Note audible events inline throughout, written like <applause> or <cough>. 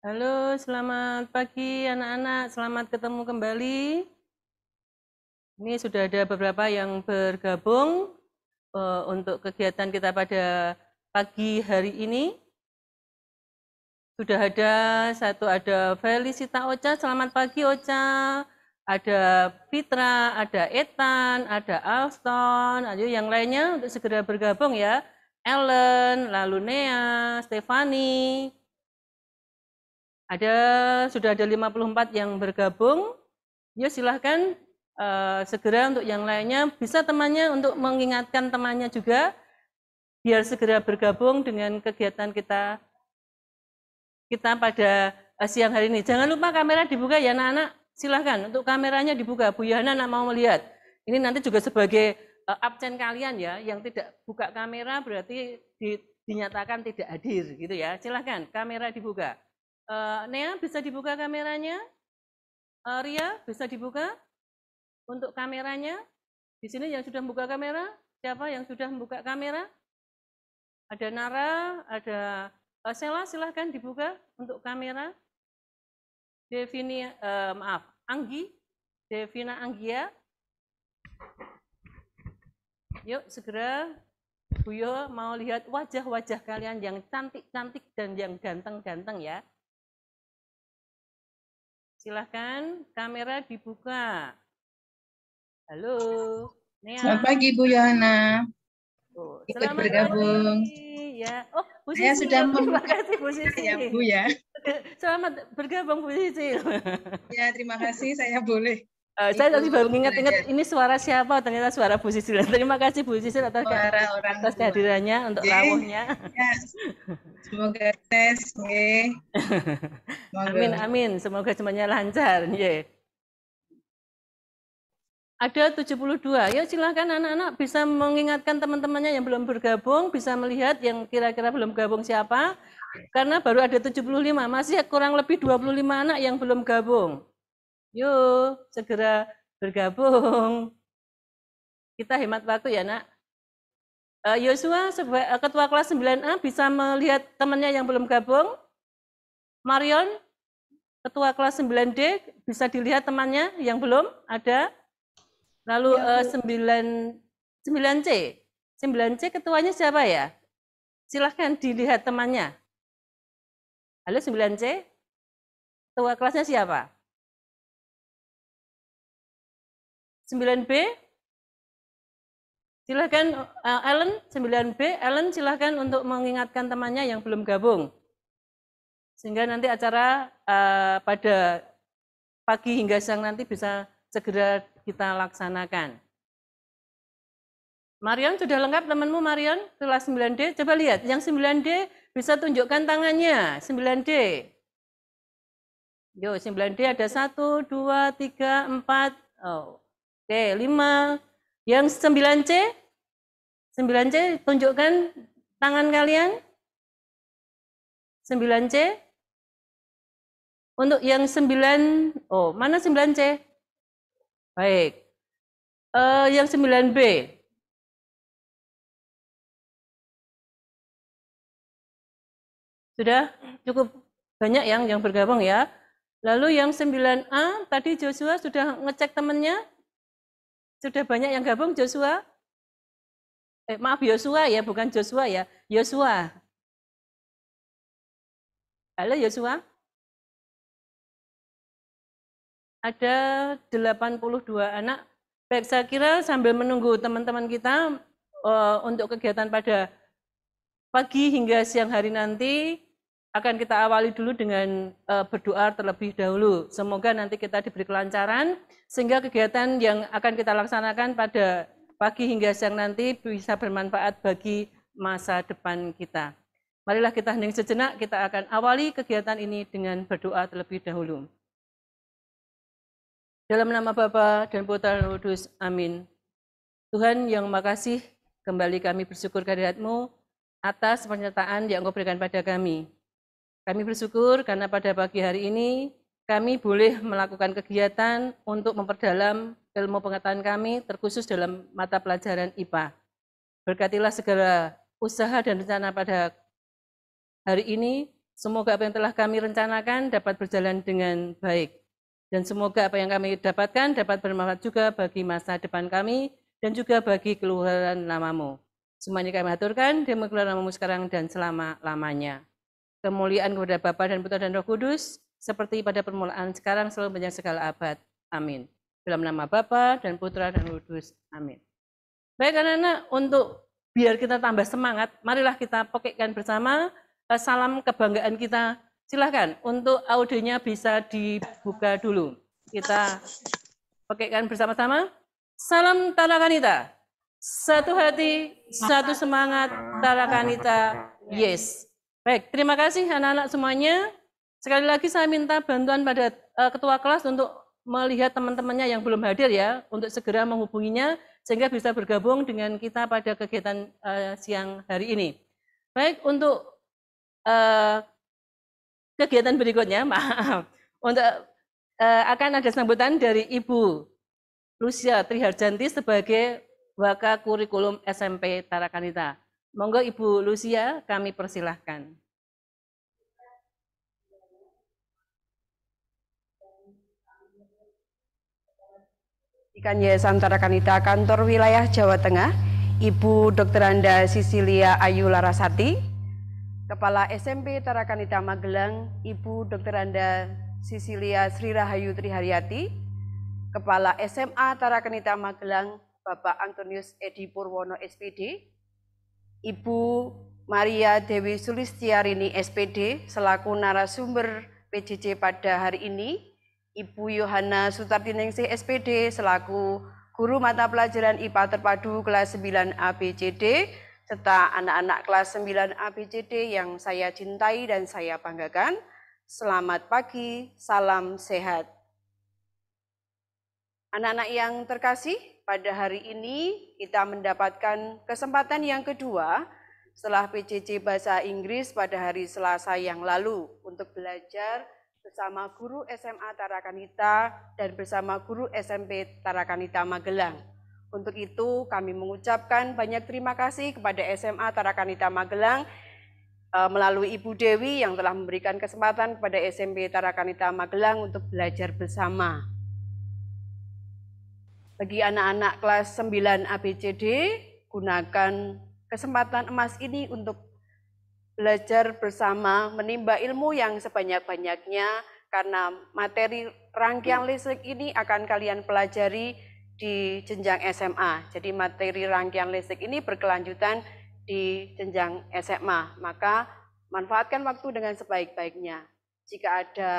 Halo, selamat pagi anak-anak. Selamat ketemu kembali. Ini sudah ada beberapa yang bergabung uh, untuk kegiatan kita pada pagi hari ini. Sudah ada satu ada Felicita Ocha, selamat pagi Ocha. Ada Fitra, ada Ethan, ada Alston, ayo yang lainnya untuk segera bergabung ya. Ellen, lalu Nea, Stefani, ada sudah ada 54 yang bergabung. Ya silahkan uh, segera untuk yang lainnya bisa temannya untuk mengingatkan temannya juga biar segera bergabung dengan kegiatan kita kita pada eh, siang hari ini. Jangan lupa kamera dibuka ya anak-anak. Silahkan untuk kameranya dibuka. Bu Yana nak mau melihat. Ini nanti juga sebagai eh, absen kalian ya yang tidak buka kamera berarti di, dinyatakan tidak hadir gitu ya. Silahkan kamera dibuka. Uh, Nea, bisa dibuka kameranya? Uh, Ria, bisa dibuka untuk kameranya? Di sini yang sudah membuka kamera, siapa yang sudah membuka kamera? Ada Nara, ada uh, Sela, silahkan dibuka untuk kamera. Devini, uh, maaf, Anggi, Devina Anggia. Yuk, segera Buyo mau lihat wajah-wajah kalian yang cantik-cantik dan yang ganteng-ganteng ya. Silahkan kamera dibuka. Halo. Nia. Selamat pagi Bu Yohana. Oh, Ikut bergabung. Ya. Oh, Bu Sisi. Saya sudah terima kasih Bu Sisi. Ya, Bu ya. <laughs> Selamat bergabung Bu Sisi. ya, terima kasih saya boleh Uh, saya tadi baru ingat-ingat ini suara siapa ternyata suara Bu Sisil. Terima kasih Bu Sisil atas, suara orang atas kehadirannya untuk yeah. rawuhnya. Yes. Ya, semoga tes, <laughs> Semoga. Amin amin. Semoga semuanya lancar. Yeah. Ada 72. Ya silakan anak-anak bisa mengingatkan teman-temannya yang belum bergabung, bisa melihat yang kira-kira belum gabung siapa. Karena baru ada 75, masih kurang lebih 25 anak yang belum gabung. Yuk, segera bergabung. Kita hemat waktu ya, Nak. Eh, Yosua, eh, ketua kelas 9A, bisa melihat temannya yang belum gabung. Marion, ketua kelas 9D, bisa dilihat temannya yang belum ada. Lalu ya, 9, 9C, 9C ketuanya siapa ya? Silahkan dilihat temannya. Halo 9C, ketua kelasnya siapa? 9B. Silahkan uh, Ellen 9B, Ellen silahkan untuk mengingatkan temannya yang belum gabung. Sehingga nanti acara uh, pada pagi hingga siang nanti bisa segera kita laksanakan. Marion sudah lengkap temanmu Marion kelas 9D coba lihat yang 9D bisa tunjukkan tangannya 9D Yo 9D ada 1 2 3 4 oh Oke, 5. Yang 9C? 9C tunjukkan tangan kalian. 9C. Untuk yang 9, oh, mana 9C? Baik. Uh, yang 9B. Sudah cukup banyak yang yang bergabung ya. Lalu yang 9A tadi Joshua sudah ngecek temennya, sudah banyak yang gabung Joshua? Eh, maaf Yosua ya, bukan Joshua ya. Yosua. Halo Yosua? Ada 82 anak. Baik, saya kira sambil menunggu teman-teman kita uh, untuk kegiatan pada pagi hingga siang hari nanti, akan kita awali dulu dengan uh, berdoa terlebih dahulu. Semoga nanti kita diberi kelancaran sehingga kegiatan yang akan kita laksanakan pada pagi hingga siang nanti bisa bermanfaat bagi masa depan kita. Marilah kita hening sejenak, kita akan awali kegiatan ini dengan berdoa terlebih dahulu. Dalam nama Bapa dan Putra dan Kudus, amin. Tuhan yang makasih, kembali kami bersyukur kehadiratmu atas pernyataan yang engkau berikan pada kami. Kami bersyukur karena pada pagi hari ini kami boleh melakukan kegiatan untuk memperdalam ilmu pengetahuan kami terkhusus dalam mata pelajaran IPA. Berkatilah segala usaha dan rencana pada hari ini. Semoga apa yang telah kami rencanakan dapat berjalan dengan baik. Dan semoga apa yang kami dapatkan dapat bermanfaat juga bagi masa depan kami dan juga bagi keluhuran namamu. Semuanya kami aturkan, demi keluaran namamu sekarang dan selama-lamanya kemuliaan kepada Bapa dan Putra dan Roh Kudus, seperti pada permulaan sekarang selalu banyak segala abad. Amin. Dalam nama Bapa dan Putra dan Roh Kudus. Amin. Baik anak-anak, untuk biar kita tambah semangat, marilah kita pokekkan bersama eh, salam kebanggaan kita. Silahkan, untuk audionya bisa dibuka dulu. Kita pokekkan bersama-sama. Salam Tarakanita. Satu hati, satu semangat, Tarakanita. Yes. Baik, terima kasih anak-anak semuanya. Sekali lagi saya minta bantuan pada eh, ketua kelas untuk melihat teman-temannya yang belum hadir ya, untuk segera menghubunginya sehingga bisa bergabung dengan kita pada kegiatan uh, siang hari ini. Baik, untuk uh, kegiatan berikutnya, <laughs> maaf, untuk uh, akan ada sambutan dari Ibu Lucia Triharjanti sebagai Waka Kurikulum SMP Tarakanita. Monggo Ibu Lucia kami persilahkan. Ikan Yayasan Tarakanita Kantor Wilayah Jawa Tengah, Ibu Dr. Anda Sisilia Ayu Larasati, Kepala SMP Tarakanita Magelang, Ibu Dr. Anda Sisilia Sri Rahayu Triharyati, Kepala SMA Tarakanita Magelang, Bapak Antonius Edi Purwono SPD, Ibu Maria Dewi Sulistiarini SPD selaku narasumber PJJ pada hari ini, Ibu Yohana Sutartiningsih SPD selaku guru mata pelajaran IPA terpadu kelas 9 ABCD serta anak-anak kelas 9 ABCD yang saya cintai dan saya banggakan. Selamat pagi, salam sehat. Anak-anak yang terkasih, pada hari ini kita mendapatkan kesempatan yang kedua setelah PJJ Bahasa Inggris pada hari Selasa yang lalu untuk belajar bersama guru SMA Tarakanita dan bersama guru SMP Tarakanita Magelang. Untuk itu kami mengucapkan banyak terima kasih kepada SMA Tarakanita Magelang eh, melalui Ibu Dewi yang telah memberikan kesempatan kepada SMP Tarakanita Magelang untuk belajar bersama. Bagi anak-anak kelas 9 ABCD, gunakan kesempatan emas ini untuk belajar bersama, menimba ilmu yang sebanyak-banyaknya, karena materi rangkaian listrik ini akan kalian pelajari di jenjang SMA. Jadi materi rangkaian listrik ini berkelanjutan di jenjang SMA. Maka manfaatkan waktu dengan sebaik-baiknya. Jika ada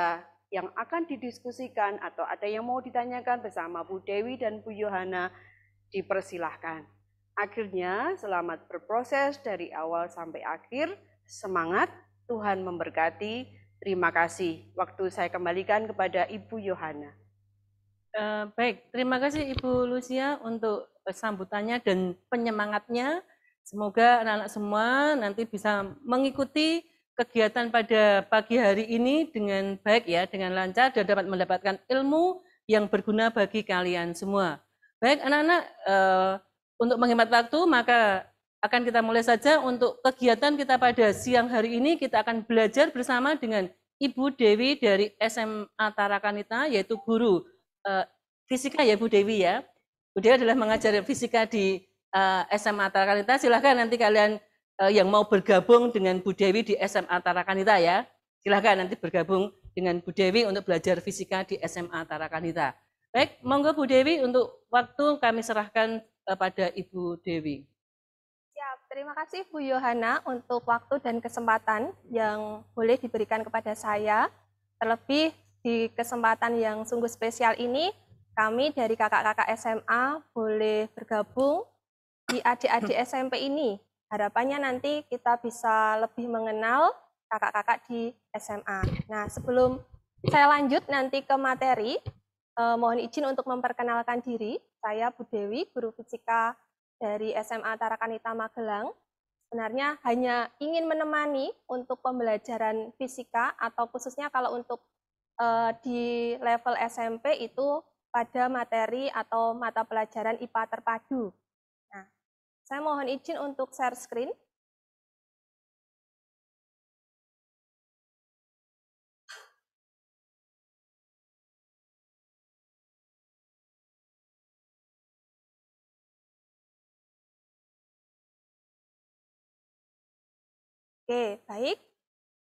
yang akan didiskusikan atau ada yang mau ditanyakan bersama Bu Dewi dan Bu Yohana dipersilahkan. Akhirnya, selamat berproses dari awal sampai akhir. Semangat, Tuhan memberkati. Terima kasih. Waktu saya kembalikan kepada Ibu Yohana. Uh, baik, terima kasih Ibu Lucia untuk sambutannya dan penyemangatnya. Semoga anak-anak semua nanti bisa mengikuti kegiatan pada pagi hari ini dengan baik ya, dengan lancar dan dapat mendapatkan ilmu yang berguna bagi kalian semua. Baik anak-anak, eh, untuk menghemat waktu maka akan kita mulai saja untuk kegiatan kita pada siang hari ini kita akan belajar bersama dengan Ibu Dewi dari SMA Tarakanita yaitu guru eh, fisika ya Bu Dewi ya. Bu Dewi adalah mengajar fisika di eh, SMA Tarakanita. Silahkan nanti kalian Eh, yang mau bergabung dengan Bu Dewi di SMA Tarakanita ya. Silahkan nanti bergabung dengan Bu Dewi untuk belajar fisika di SMA Tarakanita. Baik, monggo Bu Dewi untuk waktu kami serahkan kepada Ibu Dewi. Ya, terima kasih Bu Yohana untuk waktu dan kesempatan yang boleh diberikan kepada saya. Terlebih di kesempatan yang sungguh spesial ini, kami dari kakak-kakak SMA boleh bergabung di adik-adik SMP ini Harapannya nanti kita bisa lebih mengenal kakak-kakak di SMA. Nah, sebelum saya lanjut nanti ke materi, eh, mohon izin untuk memperkenalkan diri. Saya Bu Dewi, guru fisika dari SMA Tarakanita Magelang. Sebenarnya hanya ingin menemani untuk pembelajaran fisika atau khususnya kalau untuk eh, di level SMP itu pada materi atau mata pelajaran IPA terpadu. Saya mohon izin untuk share screen. Oke, baik.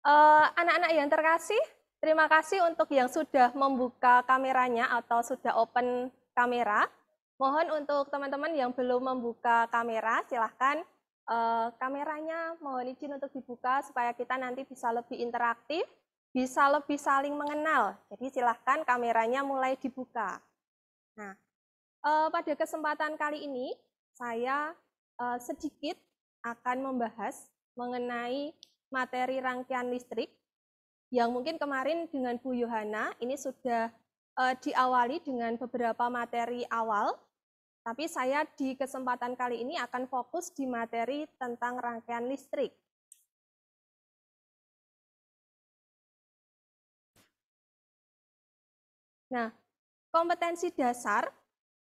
Eh, anak-anak uh, yang terkasih, terima kasih untuk yang sudah membuka kameranya atau sudah open kamera. Mohon untuk teman-teman yang belum membuka kamera, silahkan uh, kameranya mohon izin untuk dibuka supaya kita nanti bisa lebih interaktif, bisa lebih saling mengenal. Jadi silahkan kameranya mulai dibuka. Nah, uh, pada kesempatan kali ini saya uh, sedikit akan membahas mengenai materi rangkaian listrik yang mungkin kemarin dengan Bu Yohana ini sudah diawali dengan beberapa materi awal tapi saya di kesempatan kali ini akan fokus di materi tentang rangkaian listrik. Nah, kompetensi dasar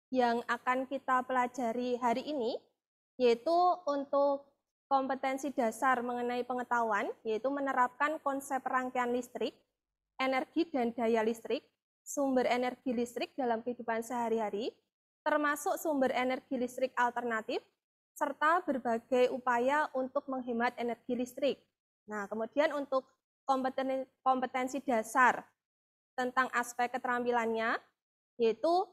yang akan kita pelajari hari ini yaitu untuk kompetensi dasar mengenai pengetahuan yaitu menerapkan konsep rangkaian listrik, energi dan daya listrik, sumber energi listrik dalam kehidupan sehari-hari, termasuk sumber energi listrik alternatif, serta berbagai upaya untuk menghemat energi listrik. Nah, kemudian untuk kompeten kompetensi dasar tentang aspek keterampilannya, yaitu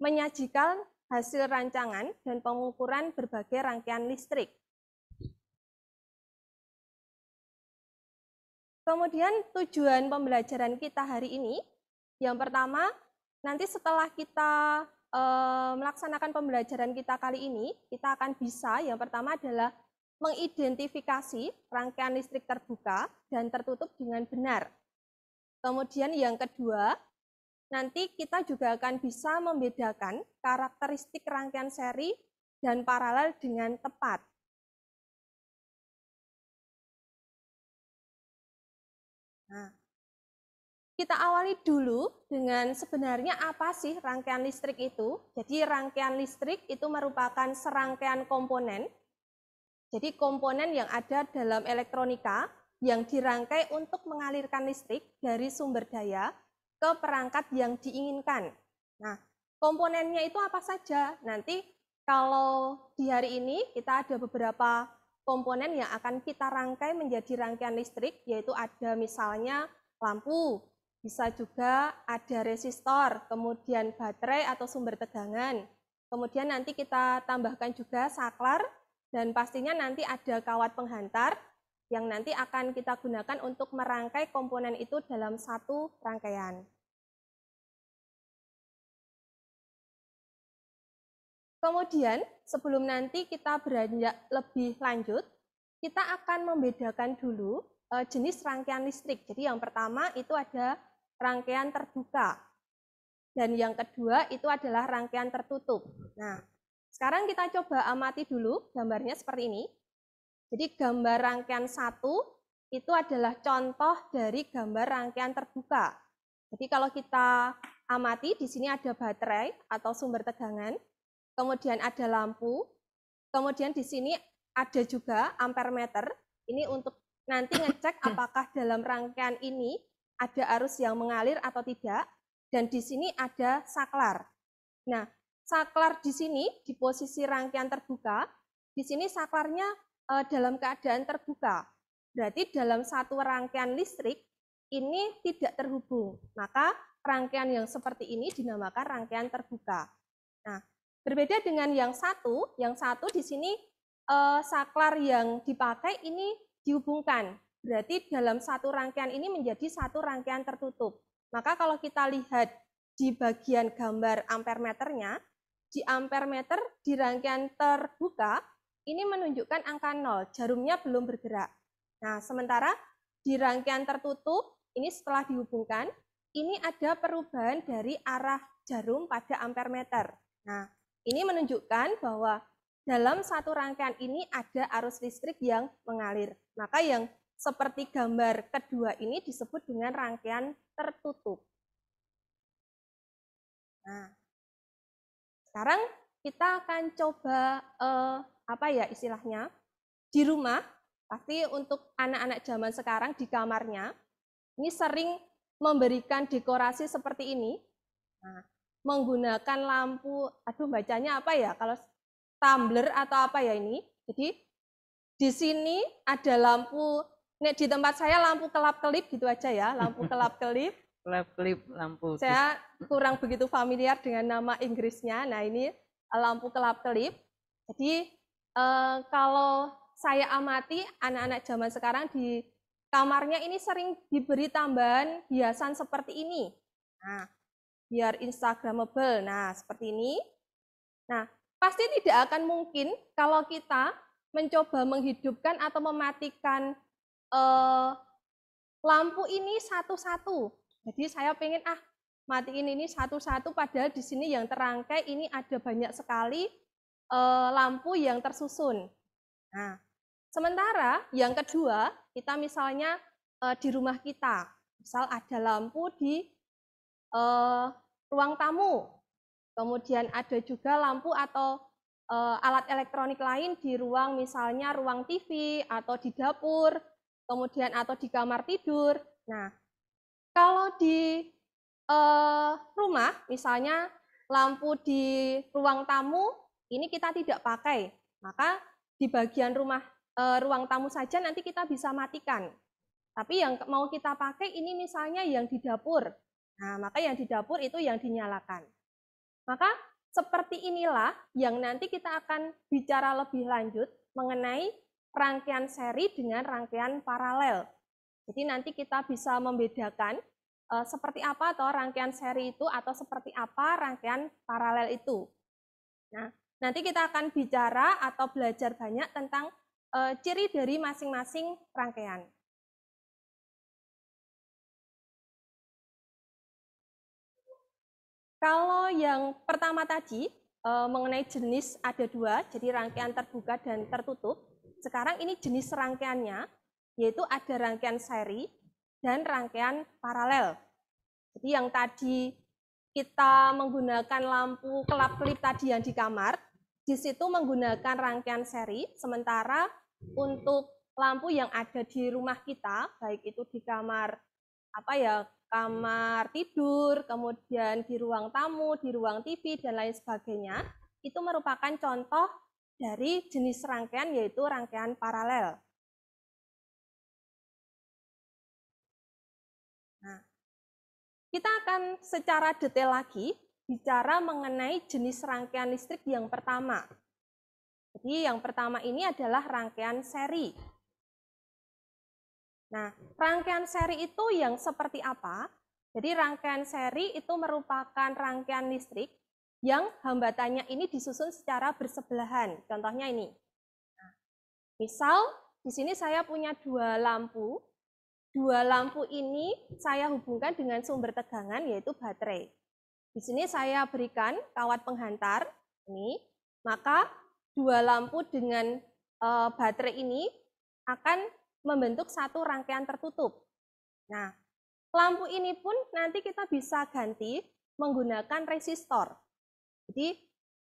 menyajikan hasil rancangan dan pengukuran berbagai rangkaian listrik. Kemudian tujuan pembelajaran kita hari ini, yang pertama, nanti setelah kita Eh, melaksanakan pembelajaran kita kali ini, kita akan bisa yang pertama adalah mengidentifikasi rangkaian listrik terbuka dan tertutup dengan benar. Kemudian yang kedua, nanti kita juga akan bisa membedakan karakteristik rangkaian seri dan paralel dengan tepat. Nah, kita awali dulu dengan sebenarnya apa sih rangkaian listrik itu. Jadi rangkaian listrik itu merupakan serangkaian komponen. Jadi komponen yang ada dalam elektronika yang dirangkai untuk mengalirkan listrik dari sumber daya ke perangkat yang diinginkan. Nah, komponennya itu apa saja? Nanti kalau di hari ini kita ada beberapa komponen yang akan kita rangkai menjadi rangkaian listrik, yaitu ada misalnya lampu, bisa juga ada resistor, kemudian baterai atau sumber tegangan. Kemudian nanti kita tambahkan juga saklar dan pastinya nanti ada kawat penghantar yang nanti akan kita gunakan untuk merangkai komponen itu dalam satu rangkaian. Kemudian, sebelum nanti kita beranjak lebih lanjut, kita akan membedakan dulu eh, jenis rangkaian listrik. Jadi yang pertama itu ada rangkaian terbuka. Dan yang kedua itu adalah rangkaian tertutup. Nah, sekarang kita coba amati dulu gambarnya seperti ini. Jadi gambar rangkaian satu itu adalah contoh dari gambar rangkaian terbuka. Jadi kalau kita amati di sini ada baterai atau sumber tegangan, kemudian ada lampu, kemudian di sini ada juga ampermeter. Ini untuk nanti ngecek apakah dalam rangkaian ini ada arus yang mengalir atau tidak, dan di sini ada saklar. Nah, saklar di sini di posisi rangkaian terbuka, di sini saklarnya eh, dalam keadaan terbuka. Berarti dalam satu rangkaian listrik ini tidak terhubung. Maka rangkaian yang seperti ini dinamakan rangkaian terbuka. Nah, berbeda dengan yang satu, yang satu di sini eh, saklar yang dipakai ini dihubungkan Berarti dalam satu rangkaian ini menjadi satu rangkaian tertutup. Maka kalau kita lihat di bagian gambar ampermeternya, di ampermeter di rangkaian terbuka ini menunjukkan angka 0, jarumnya belum bergerak. Nah, sementara di rangkaian tertutup ini setelah dihubungkan, ini ada perubahan dari arah jarum pada ampermeter. Nah, ini menunjukkan bahwa dalam satu rangkaian ini ada arus listrik yang mengalir. Maka yang seperti gambar kedua ini disebut dengan rangkaian tertutup. Nah, sekarang kita akan coba eh, apa ya istilahnya di rumah pasti untuk anak-anak zaman sekarang di kamarnya ini sering memberikan dekorasi seperti ini. Nah, menggunakan lampu, aduh bacanya apa ya? Kalau tumbler atau apa ya ini? Jadi di sini ada lampu Nek di tempat saya lampu kelap-kelip gitu aja ya, lampu <laughs> kelap-kelip. kelap-kelip lampu. Saya gitu. kurang begitu familiar dengan nama Inggrisnya. Nah, ini eh, lampu kelap-kelip. Jadi eh, kalau saya amati anak-anak zaman sekarang di kamarnya ini sering diberi tambahan hiasan seperti ini. Nah, biar instagramable. Nah, seperti ini. Nah, pasti tidak akan mungkin kalau kita mencoba menghidupkan atau mematikan Eh, lampu ini satu-satu. Jadi saya pengen ah matiin ini satu-satu padahal di sini yang terangkai ini ada banyak sekali eh, lampu yang tersusun. Nah, sementara yang kedua kita misalnya eh, di rumah kita, misal ada lampu di ruang tamu, kemudian ada juga lampu atau alat elektronik lain di ruang misalnya ruang TV atau di dapur kemudian atau di kamar tidur. Nah, kalau di eh, rumah misalnya lampu di ruang tamu ini kita tidak pakai, maka di bagian rumah eh, ruang tamu saja nanti kita bisa matikan. Tapi yang mau kita pakai ini misalnya yang di dapur. Nah, maka yang di dapur itu yang dinyalakan. Maka seperti inilah yang nanti kita akan bicara lebih lanjut mengenai rangkaian seri dengan rangkaian paralel. Jadi nanti kita bisa membedakan uh, seperti apa atau rangkaian seri itu atau seperti apa rangkaian paralel itu. Nah, nanti kita akan bicara atau belajar banyak tentang uh, ciri dari masing-masing rangkaian. Kalau yang pertama tadi eh, mengenai jenis ada dua, jadi rangkaian terbuka dan tertutup. Sekarang ini jenis rangkaiannya, yaitu ada rangkaian seri dan rangkaian paralel. Jadi yang tadi kita menggunakan lampu kelap-kelip tadi yang di kamar, di situ menggunakan rangkaian seri, sementara untuk lampu yang ada di rumah kita, baik itu di kamar apa ya, kamar tidur, kemudian di ruang tamu, di ruang TV dan lain sebagainya, itu merupakan contoh dari jenis rangkaian yaitu rangkaian paralel. Nah, kita akan secara detail lagi bicara mengenai jenis rangkaian listrik yang pertama. Jadi yang pertama ini adalah rangkaian seri. Nah, rangkaian seri itu yang seperti apa? Jadi rangkaian seri itu merupakan rangkaian listrik yang hambatannya ini disusun secara bersebelahan. Contohnya ini. Nah, misal di sini saya punya dua lampu. Dua lampu ini saya hubungkan dengan sumber tegangan yaitu baterai. Di sini saya berikan kawat penghantar ini, maka dua lampu dengan e, baterai ini akan membentuk satu rangkaian tertutup. Nah, lampu ini pun nanti kita bisa ganti menggunakan resistor. Jadi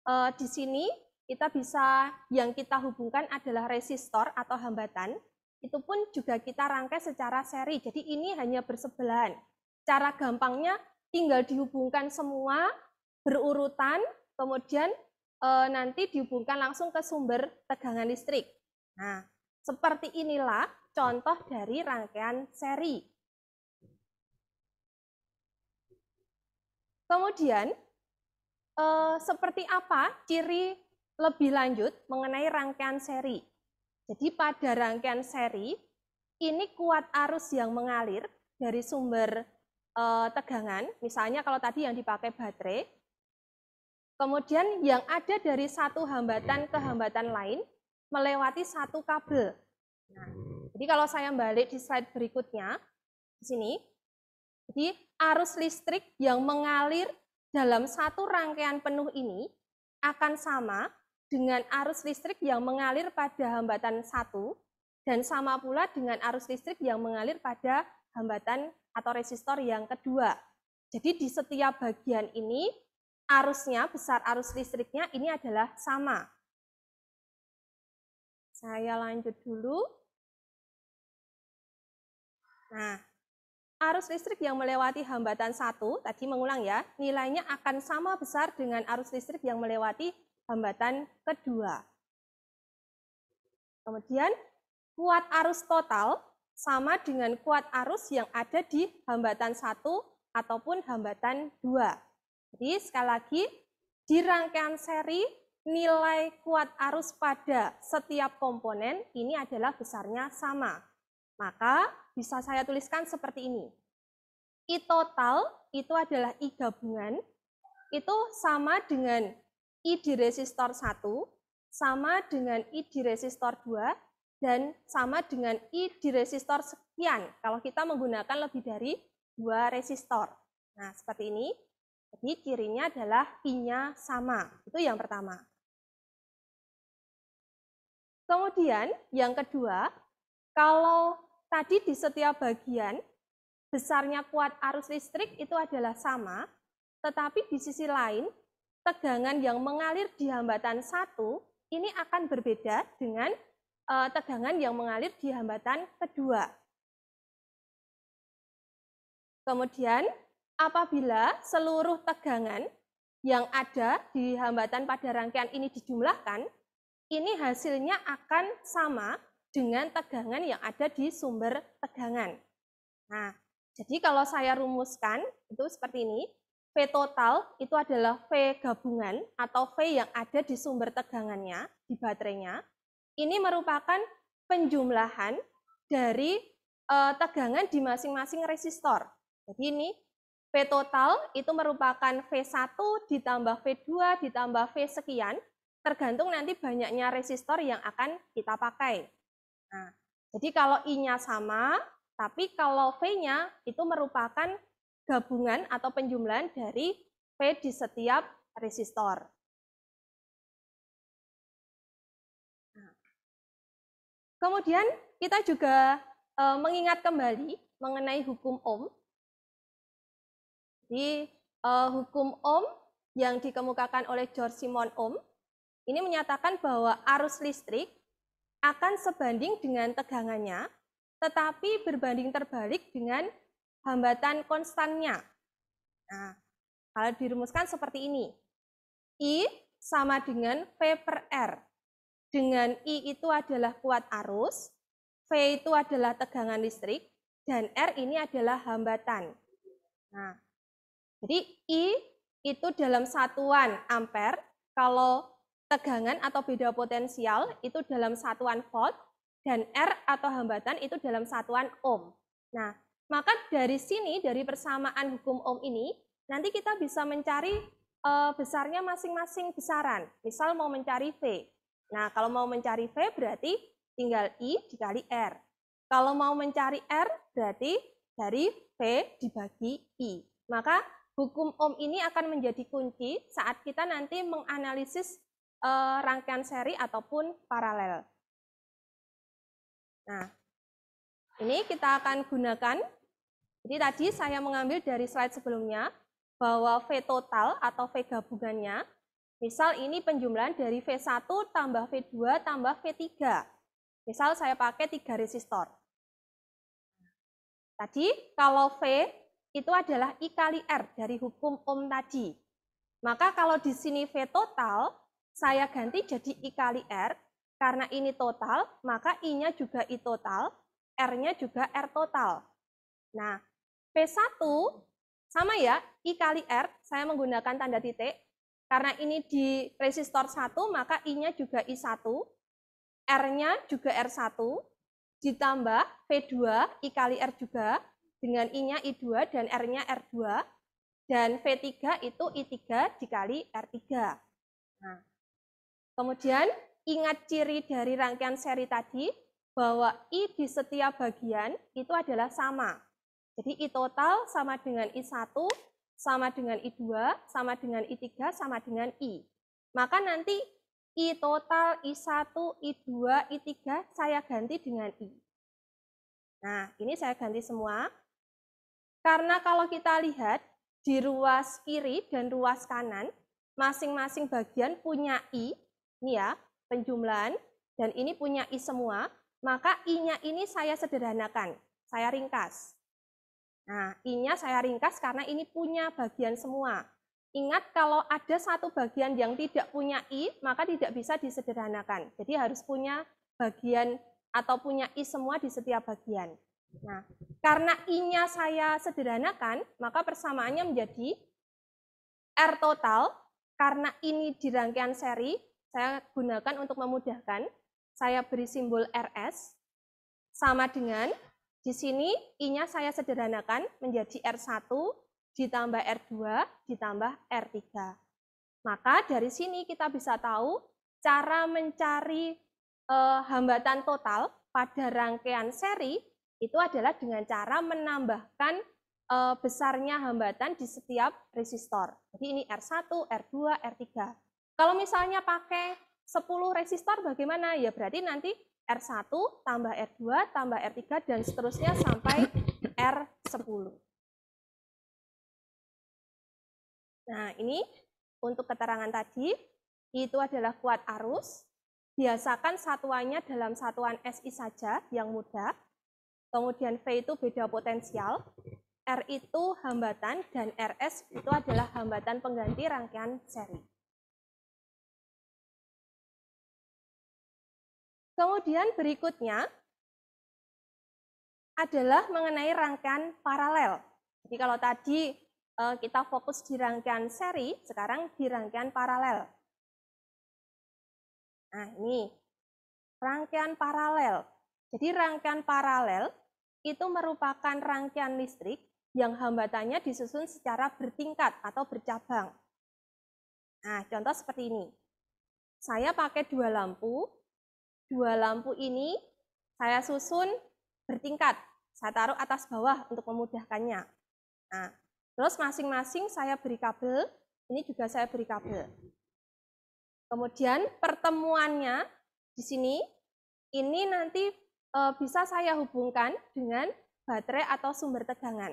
eh, di sini kita bisa yang kita hubungkan adalah resistor atau hambatan. Itu pun juga kita rangkai secara seri. Jadi ini hanya bersebelahan. Cara gampangnya tinggal dihubungkan semua berurutan, kemudian eh, nanti dihubungkan langsung ke sumber tegangan listrik. Nah, seperti inilah contoh dari rangkaian seri. Kemudian eh, seperti apa ciri lebih lanjut mengenai rangkaian seri. Jadi pada rangkaian seri, ini kuat arus yang mengalir dari sumber eh, tegangan, misalnya kalau tadi yang dipakai baterai, kemudian yang ada dari satu hambatan ke hambatan lain melewati satu kabel. Nah, jadi kalau saya balik di slide berikutnya, di sini, jadi arus listrik yang mengalir dalam satu rangkaian penuh ini akan sama dengan arus listrik yang mengalir pada hambatan satu dan sama pula dengan arus listrik yang mengalir pada hambatan atau resistor yang kedua. Jadi di setiap bagian ini arusnya, besar arus listriknya ini adalah sama. Saya lanjut dulu. Nah, arus listrik yang melewati hambatan satu tadi mengulang ya, nilainya akan sama besar dengan arus listrik yang melewati hambatan kedua. Kemudian, kuat arus total sama dengan kuat arus yang ada di hambatan satu ataupun hambatan dua. Jadi, sekali lagi, di rangkaian seri, nilai kuat arus pada setiap komponen ini adalah besarnya sama. Maka, bisa saya tuliskan seperti ini. I total itu adalah I gabungan, itu sama dengan I di resistor 1, sama dengan I di resistor 2, dan sama dengan I di resistor sekian kalau kita menggunakan lebih dari dua resistor. Nah, seperti ini. Jadi kirinya adalah I-nya sama. Itu yang pertama. Kemudian yang kedua, kalau Tadi di setiap bagian besarnya kuat arus listrik itu adalah sama, tetapi di sisi lain tegangan yang mengalir di hambatan satu ini akan berbeda dengan eh, tegangan yang mengalir di hambatan kedua. Kemudian apabila seluruh tegangan yang ada di hambatan pada rangkaian ini dijumlahkan, ini hasilnya akan sama dengan tegangan yang ada di sumber tegangan. Nah, jadi kalau saya rumuskan itu seperti ini, V total itu adalah V gabungan atau V yang ada di sumber tegangannya, di baterainya. Ini merupakan penjumlahan dari uh, tegangan di masing-masing resistor. Jadi ini V total itu merupakan V1 ditambah V2 ditambah V sekian, tergantung nanti banyaknya resistor yang akan kita pakai. Nah, jadi kalau I-nya sama, tapi kalau V-nya itu merupakan gabungan atau penjumlahan dari V di setiap resistor. Nah, kemudian kita juga e, mengingat kembali mengenai hukum Ohm. Jadi e, hukum Ohm yang dikemukakan oleh George Simon Ohm ini menyatakan bahwa arus listrik akan sebanding dengan tegangannya, tetapi berbanding terbalik dengan hambatan konstannya. Nah, kalau dirumuskan seperti ini. I sama dengan V per R. Dengan I itu adalah kuat arus, V itu adalah tegangan listrik, dan R ini adalah hambatan. Nah, jadi I itu dalam satuan ampere, kalau tegangan atau beda potensial itu dalam satuan volt dan R atau hambatan itu dalam satuan ohm. Nah, maka dari sini dari persamaan hukum ohm ini nanti kita bisa mencari e, besarnya masing-masing besaran. Misal mau mencari V. Nah, kalau mau mencari V berarti tinggal I dikali R. Kalau mau mencari R berarti dari V dibagi I. Maka hukum ohm ini akan menjadi kunci saat kita nanti menganalisis eh, rangkaian seri ataupun paralel. Nah, ini kita akan gunakan. Jadi tadi saya mengambil dari slide sebelumnya bahwa V total atau V gabungannya, misal ini penjumlahan dari V1 tambah V2 tambah V3. Misal saya pakai tiga resistor. Tadi kalau V itu adalah I kali R dari hukum Ohm tadi. Maka kalau di sini V total, saya ganti jadi I kali R, karena ini total, maka I-nya juga I total, R-nya juga R total. Nah, P1 sama ya, I kali R, saya menggunakan tanda titik. Karena ini di resistor 1, maka I-nya juga I1, R-nya juga R1, ditambah P2, I kali R juga, dengan I-nya I2 dan R-nya R2, dan V3 itu I3 dikali R3. Nah, Kemudian ingat ciri dari rangkaian seri tadi bahwa I di setiap bagian itu adalah sama. Jadi I total sama dengan I1, sama dengan I2, sama dengan I3, sama dengan I. Maka nanti I total I1, I2, I3 saya ganti dengan I. Nah, ini saya ganti semua. Karena kalau kita lihat di ruas kiri dan ruas kanan, masing-masing bagian punya I, ini ya, penjumlahan. Dan ini punya I semua. Maka I-nya ini saya sederhanakan. Saya ringkas. Nah, I-nya saya ringkas karena ini punya bagian semua. Ingat kalau ada satu bagian yang tidak punya I, maka tidak bisa disederhanakan. Jadi harus punya bagian atau punya I semua di setiap bagian. Nah, karena I-nya saya sederhanakan, maka persamaannya menjadi R total, karena ini di seri, saya gunakan untuk memudahkan. Saya beri simbol RS sama dengan di sini I-nya saya sederhanakan menjadi R1 ditambah R2 ditambah R3. Maka dari sini kita bisa tahu cara mencari eh, hambatan total pada rangkaian seri itu adalah dengan cara menambahkan eh, besarnya hambatan di setiap resistor. Jadi ini R1, R2, R3. Kalau misalnya pakai 10 resistor bagaimana? Ya berarti nanti R1 tambah R2 tambah R3 dan seterusnya sampai R10. Nah, ini untuk keterangan tadi, itu adalah kuat arus. Biasakan satuannya dalam satuan SI saja yang mudah. Kemudian V itu beda potensial, R itu hambatan, dan RS itu adalah hambatan pengganti rangkaian seri. Kemudian berikutnya adalah mengenai rangkaian paralel. Jadi kalau tadi e, kita fokus di rangkaian seri, sekarang di rangkaian paralel. Nah, ini rangkaian paralel. Jadi rangkaian paralel itu merupakan rangkaian listrik yang hambatannya disusun secara bertingkat atau bercabang. Nah, contoh seperti ini. Saya pakai dua lampu, dua lampu ini saya susun bertingkat. Saya taruh atas bawah untuk memudahkannya. Nah, terus masing-masing saya beri kabel, ini juga saya beri kabel. Kemudian pertemuannya di sini, ini nanti e, bisa saya hubungkan dengan baterai atau sumber tegangan.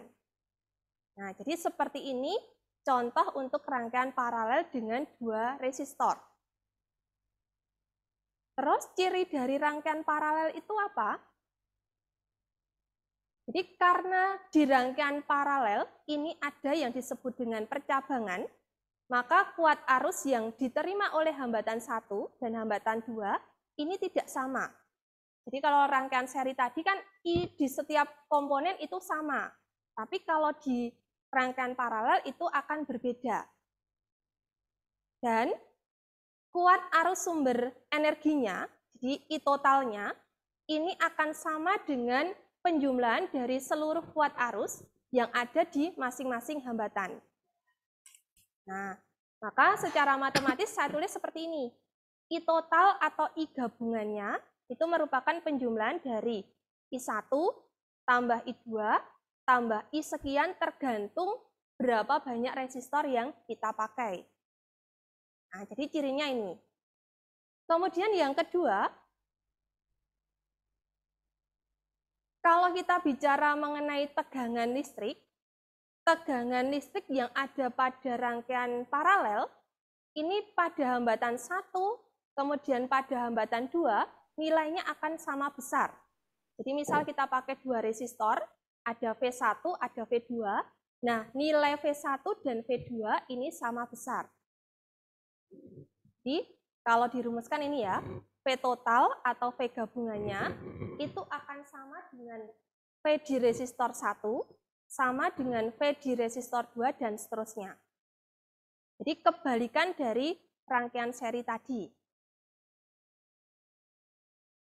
Nah, jadi seperti ini contoh untuk rangkaian paralel dengan dua resistor. Terus ciri dari rangkaian paralel itu apa? Jadi karena di rangkaian paralel ini ada yang disebut dengan percabangan, maka kuat arus yang diterima oleh hambatan 1 dan hambatan 2 ini tidak sama. Jadi kalau rangkaian seri tadi kan I di setiap komponen itu sama, tapi kalau di rangkaian paralel itu akan berbeda. Dan kuat arus sumber energinya, jadi I totalnya, ini akan sama dengan penjumlahan dari seluruh kuat arus yang ada di masing-masing hambatan. Nah, maka secara matematis saya tulis seperti ini. I total atau I gabungannya itu merupakan penjumlahan dari I1 tambah I2 tambah I sekian tergantung berapa banyak resistor yang kita pakai. Nah, jadi cirinya ini. Kemudian yang kedua, kalau kita bicara mengenai tegangan listrik, tegangan listrik yang ada pada rangkaian paralel, ini pada hambatan 1, kemudian pada hambatan 2, nilainya akan sama besar. Jadi misal kita pakai dua resistor, ada V1, ada V2, nah nilai V1 dan V2 ini sama besar. Jadi kalau dirumuskan ini ya, V total atau V gabungannya itu akan sama dengan V di resistor 1, sama dengan V di resistor 2, dan seterusnya. Jadi kebalikan dari rangkaian seri tadi.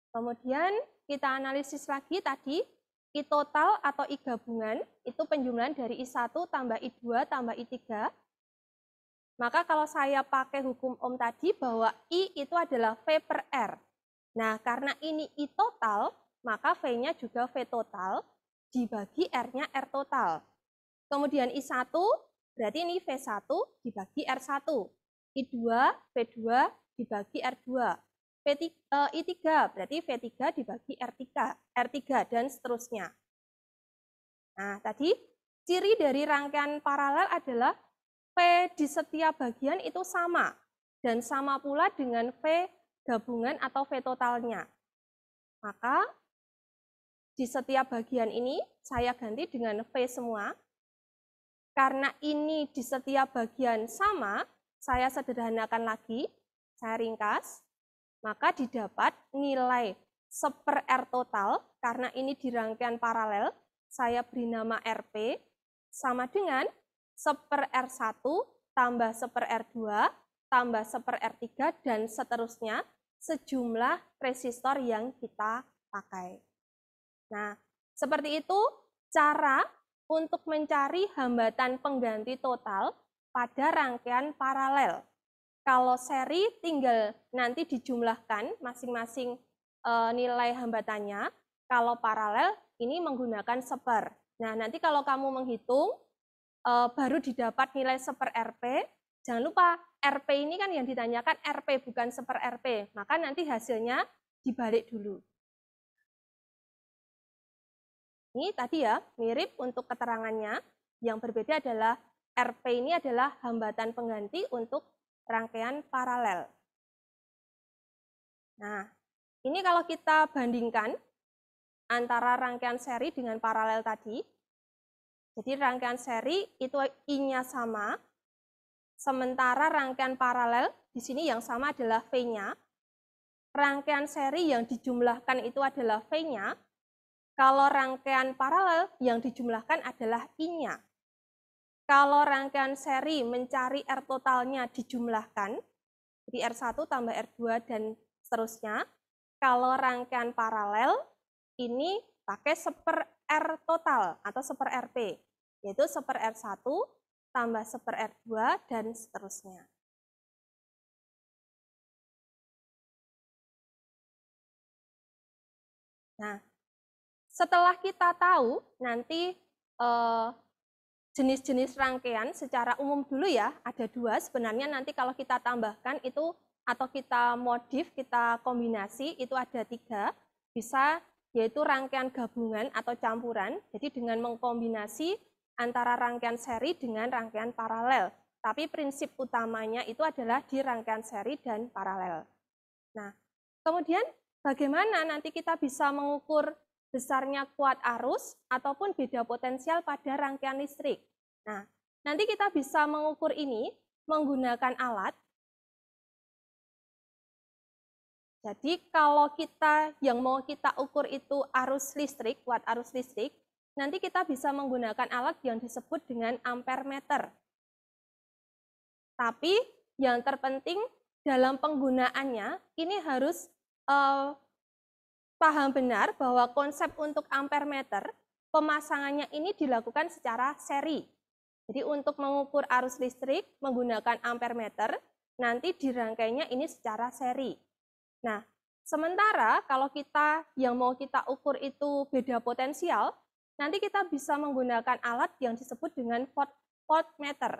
Kemudian kita analisis lagi tadi, I total atau I gabungan itu penjumlahan dari I1 tambah I2 tambah I3 maka kalau saya pakai hukum ohm tadi bahwa I itu adalah V per R. Nah, karena ini I total, maka V-nya juga V total dibagi R-nya R total. Kemudian I1 berarti ini V1 dibagi R1. I2, V2 dibagi R2. V3, I3 berarti V3 dibagi R3, R3 dan seterusnya. Nah, tadi ciri dari rangkaian paralel adalah P di setiap bagian itu sama, dan sama pula dengan V gabungan atau V totalnya. Maka di setiap bagian ini saya ganti dengan V semua. Karena ini di setiap bagian sama, saya sederhanakan lagi, saya ringkas, maka didapat nilai 1 R total, karena ini di paralel, saya beri nama RP, sama dengan seper R1 tambah seper R2 tambah seper R3 dan seterusnya sejumlah resistor yang kita pakai. Nah, seperti itu cara untuk mencari hambatan pengganti total pada rangkaian paralel. Kalau seri tinggal nanti dijumlahkan masing-masing e, nilai hambatannya. Kalau paralel ini menggunakan seper. Nah, nanti kalau kamu menghitung Eh, baru didapat nilai seper RP. Jangan lupa RP ini kan yang ditanyakan RP bukan seper RP, maka nanti hasilnya dibalik dulu. Ini tadi ya, mirip untuk keterangannya. Yang berbeda adalah RP ini adalah hambatan pengganti untuk rangkaian paralel. Nah, ini kalau kita bandingkan antara rangkaian seri dengan paralel tadi, jadi rangkaian seri itu I-nya sama, sementara rangkaian paralel di sini yang sama adalah V-nya. Rangkaian seri yang dijumlahkan itu adalah V-nya, kalau rangkaian paralel yang dijumlahkan adalah I-nya. Kalau rangkaian seri mencari R totalnya dijumlahkan, jadi R1 tambah R2 dan seterusnya. Kalau rangkaian paralel, ini pakai seper R total atau seper RP yaitu 1 per R1 tambah 1 per R2 dan seterusnya. Nah, setelah kita tahu nanti eh, jenis-jenis eh, rangkaian secara umum dulu ya, ada dua sebenarnya nanti kalau kita tambahkan itu atau kita modif, kita kombinasi itu ada tiga, bisa yaitu rangkaian gabungan atau campuran. Jadi dengan mengkombinasi antara rangkaian seri dengan rangkaian paralel. Tapi prinsip utamanya itu adalah di rangkaian seri dan paralel. Nah, kemudian bagaimana nanti kita bisa mengukur besarnya kuat arus ataupun beda potensial pada rangkaian listrik. Nah, nanti kita bisa mengukur ini menggunakan alat. Jadi kalau kita yang mau kita ukur itu arus listrik, kuat arus listrik, nanti kita bisa menggunakan alat yang disebut dengan ampermeter. Tapi yang terpenting dalam penggunaannya ini harus uh, paham benar bahwa konsep untuk ampermeter pemasangannya ini dilakukan secara seri. Jadi untuk mengukur arus listrik menggunakan ampermeter, nanti dirangkainya ini secara seri. Nah, sementara kalau kita yang mau kita ukur itu beda potensial, Nanti kita bisa menggunakan alat yang disebut dengan volt, meter.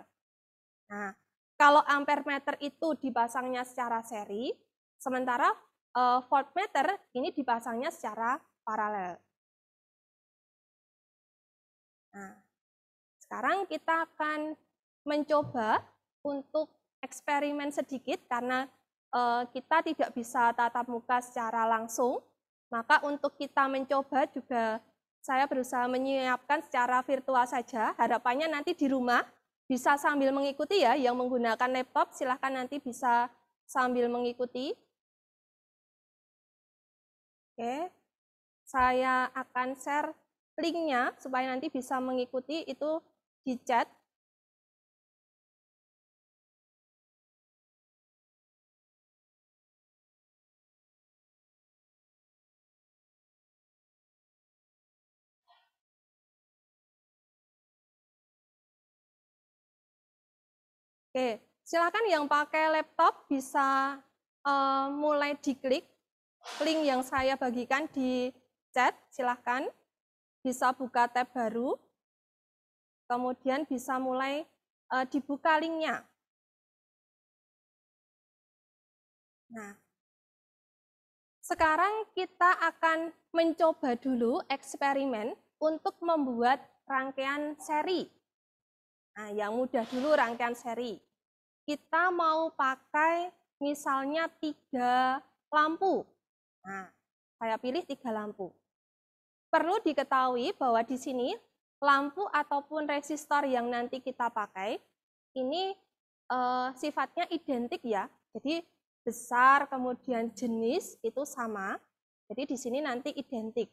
Nah, kalau ampere meter itu dipasangnya secara seri, sementara uh, meter ini dipasangnya secara paralel. Nah, sekarang kita akan mencoba untuk eksperimen sedikit karena eh, kita tidak bisa tatap muka secara langsung, maka untuk kita mencoba juga saya berusaha menyiapkan secara virtual saja. Harapannya nanti di rumah bisa sambil mengikuti ya, yang menggunakan laptop silahkan nanti bisa sambil mengikuti. Oke, saya akan share linknya supaya nanti bisa mengikuti itu di chat Oke, silahkan yang pakai laptop bisa uh, mulai diklik link yang saya bagikan di chat, Silakan Bisa buka tab baru, kemudian bisa mulai uh, dibuka linknya. Nah, sekarang kita akan mencoba dulu eksperimen untuk membuat rangkaian seri. Nah, yang mudah dulu rangkaian seri kita mau pakai misalnya tiga lampu. Nah, saya pilih tiga lampu. Perlu diketahui bahwa di sini lampu ataupun resistor yang nanti kita pakai ini e, sifatnya identik ya. Jadi besar kemudian jenis itu sama. Jadi di sini nanti identik.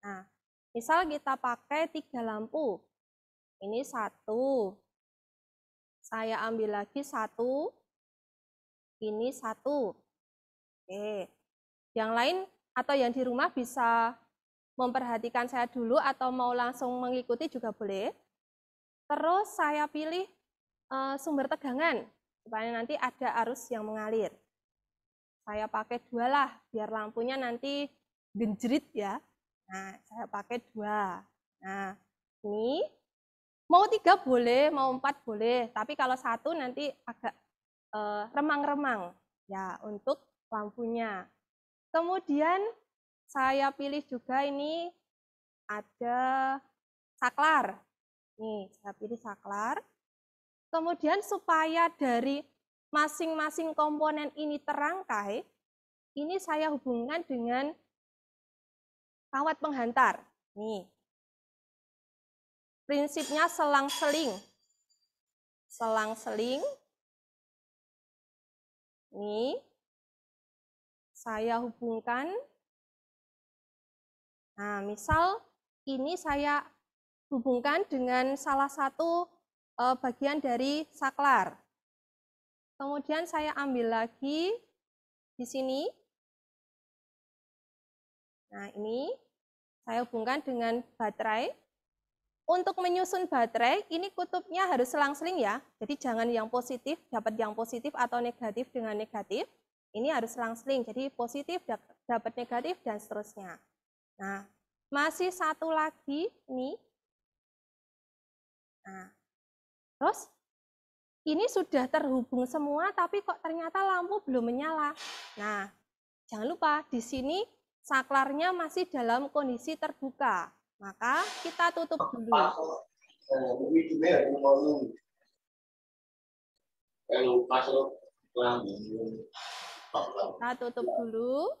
Nah, misal kita pakai tiga lampu. Ini satu, saya ambil lagi satu, ini satu. Oke. Yang lain atau yang di rumah bisa memperhatikan saya dulu atau mau langsung mengikuti juga boleh. Terus saya pilih e, sumber tegangan supaya nanti ada arus yang mengalir. Saya pakai dua lah biar lampunya nanti genjrit ya. Nah, saya pakai dua. Nah, ini mau tiga boleh, mau empat boleh, tapi kalau satu nanti agak eh, remang-remang uh, ya untuk lampunya. Kemudian saya pilih juga ini ada saklar. Nih, saya pilih saklar. Kemudian supaya dari masing-masing komponen ini terangkai, ini saya hubungkan dengan kawat penghantar. Nih, prinsipnya selang-seling. Selang-seling. Ini saya hubungkan. Nah, misal ini saya hubungkan dengan salah satu eh, bagian dari saklar. Kemudian saya ambil lagi di sini. Nah, ini saya hubungkan dengan baterai. Untuk menyusun baterai, ini kutubnya harus selang-seling ya. Jadi jangan yang positif dapat yang positif atau negatif dengan negatif. Ini harus selang-seling. Jadi positif dapat negatif dan seterusnya. Nah, masih satu lagi nih. Nah, terus ini sudah terhubung semua tapi kok ternyata lampu belum menyala. Nah, jangan lupa di sini saklarnya masih dalam kondisi terbuka. Maka kita tutup dulu. Kita tutup dulu.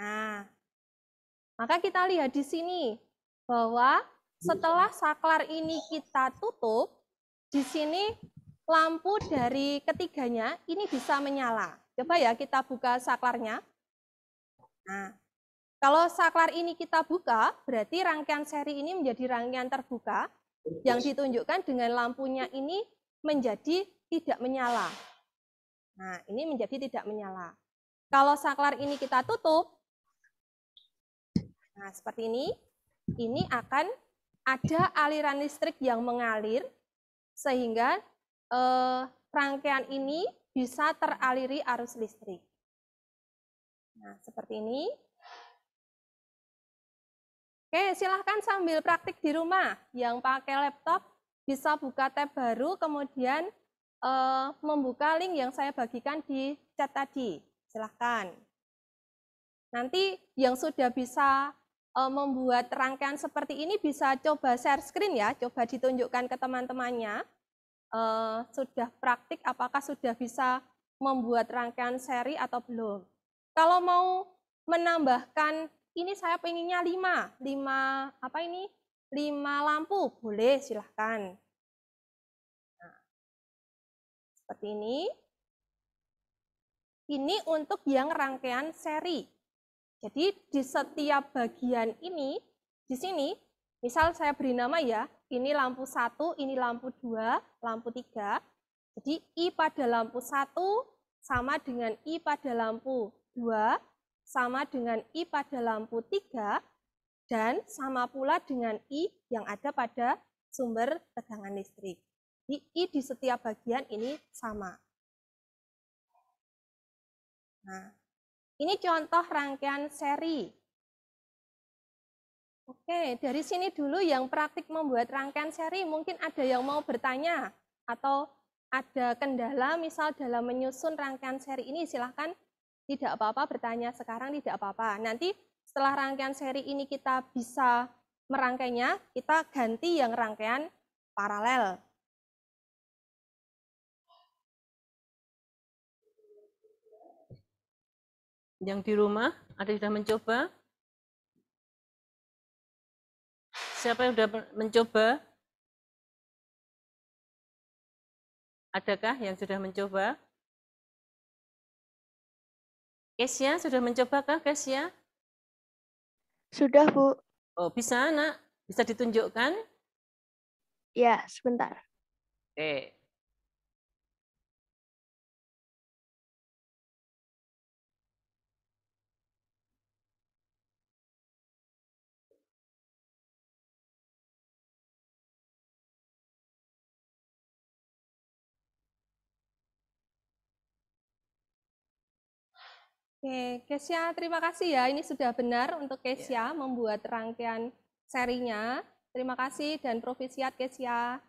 Nah, maka kita lihat di sini bahwa setelah saklar ini kita tutup, di sini lampu dari ketiganya ini bisa menyala. Coba ya kita buka saklarnya. Nah, kalau saklar ini kita buka, berarti rangkaian seri ini menjadi rangkaian terbuka yang ditunjukkan dengan lampunya ini menjadi tidak menyala. Nah, ini menjadi tidak menyala. Kalau saklar ini kita tutup, nah seperti ini, ini akan ada aliran listrik yang mengalir sehingga eh, rangkaian ini bisa teraliri arus listrik. Nah, seperti ini. Oke, silahkan sambil praktik di rumah. Yang pakai laptop bisa buka tab baru, kemudian e, membuka link yang saya bagikan di chat tadi. Silahkan. Nanti yang sudah bisa e, membuat rangkaian seperti ini bisa coba share screen ya, coba ditunjukkan ke teman-temannya. E, sudah praktik, apakah sudah bisa membuat rangkaian seri atau belum. Kalau mau menambahkan ini saya pengennya 5, 5 apa ini? 5 lampu, boleh silahkan. Nah, seperti ini. Ini untuk yang rangkaian seri. Jadi di setiap bagian ini, di sini, misal saya beri nama ya, ini lampu satu, ini lampu dua, lampu tiga. Jadi I pada lampu satu sama dengan I pada lampu dua sama dengan I pada lampu 3 dan sama pula dengan I yang ada pada sumber tegangan listrik. Jadi I di setiap bagian ini sama. Nah, ini contoh rangkaian seri. Oke, dari sini dulu yang praktik membuat rangkaian seri mungkin ada yang mau bertanya atau ada kendala misal dalam menyusun rangkaian seri ini silahkan tidak apa-apa bertanya sekarang, tidak apa-apa. Nanti setelah rangkaian seri ini kita bisa merangkainya, kita ganti yang rangkaian paralel. Yang di rumah, ada yang sudah mencoba? Siapa yang sudah mencoba? Adakah yang sudah mencoba? Kesia ya? sudah mencoba kah Kesia? Ya? Sudah, Bu. Oh, bisa, Nak? Bisa ditunjukkan? Ya, sebentar. Oke. Oke, Kesia terima kasih ya. Ini sudah benar untuk Kesia yeah. membuat rangkaian serinya. Terima kasih dan provisiat Kesia.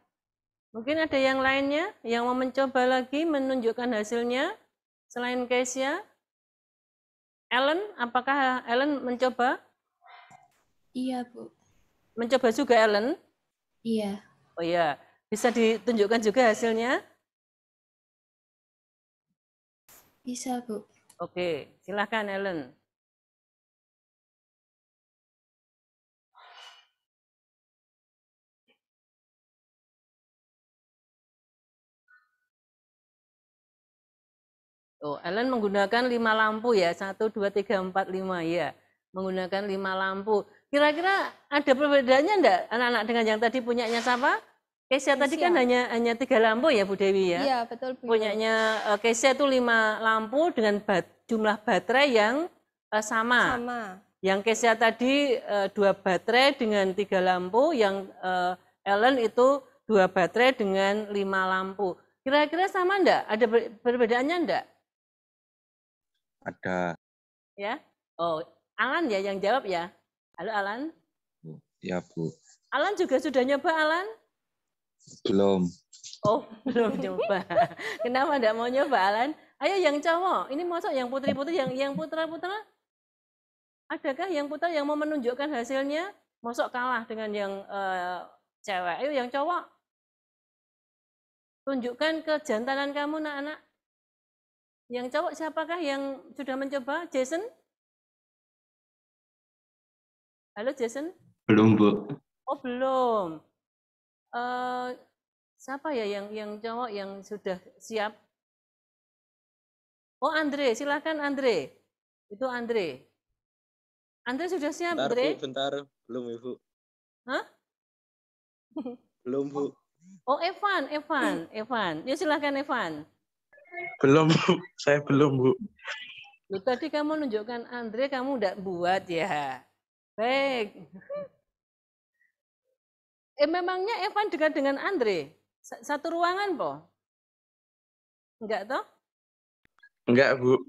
Mungkin ada yang lainnya yang mau mencoba lagi menunjukkan hasilnya selain Kesia? Ellen, apakah Ellen mencoba? Iya, Bu. Mencoba juga Ellen? Iya. Oh iya, bisa ditunjukkan juga hasilnya? Bisa, Bu. Oke, silahkan Ellen. Oh, Ellen menggunakan lima lampu ya, satu, dua, tiga, empat, lima ya. Menggunakan lima lampu. Kira-kira ada perbedaannya enggak anak-anak dengan yang tadi punyanya siapa? Kesia tadi kan hanya hanya tiga lampu ya Bu Dewi ya? Iya betul. Bu. Punyanya eh, Kesia itu lima lampu dengan bat jumlah baterai yang uh, sama. sama. Yang Kesia tadi uh, dua baterai dengan tiga lampu, yang uh, Ellen itu dua baterai dengan lima lampu. Kira-kira sama enggak? Ada perbedaannya enggak? Ada. Ya? Oh, Alan ya yang jawab ya. Halo Alan. Ya, Bu. Alan juga sudah nyoba Alan? Belum. Oh, <laughs> belum nyoba. Kenapa enggak mau nyoba Alan? Ayo yang cowok, ini masuk yang putri-putri, yang yang putra-putra. Adakah yang putra yang mau menunjukkan hasilnya? Masuk kalah dengan yang uh, cewek. Ayo yang cowok. Tunjukkan kejantanan kamu nak anak Yang cowok siapakah yang sudah mencoba? Jason? Halo Jason? Belum, Bu. Oh, belum. Uh, siapa ya yang yang cowok yang sudah siap Oh Andre, silahkan Andre. Itu Andre. Andre sudah siap, bentar, Andre? Bu, bentar, belum Ibu. Hah? Belum Bu. Oh Evan, Evan, Evan. Ya silahkan Evan. Belum Bu, saya belum Bu. Loh, tadi kamu nunjukkan Andre, kamu udah buat ya. Baik. Eh, memangnya Evan dekat dengan Andre? Satu ruangan, po? Enggak toh? Enggak, Bu.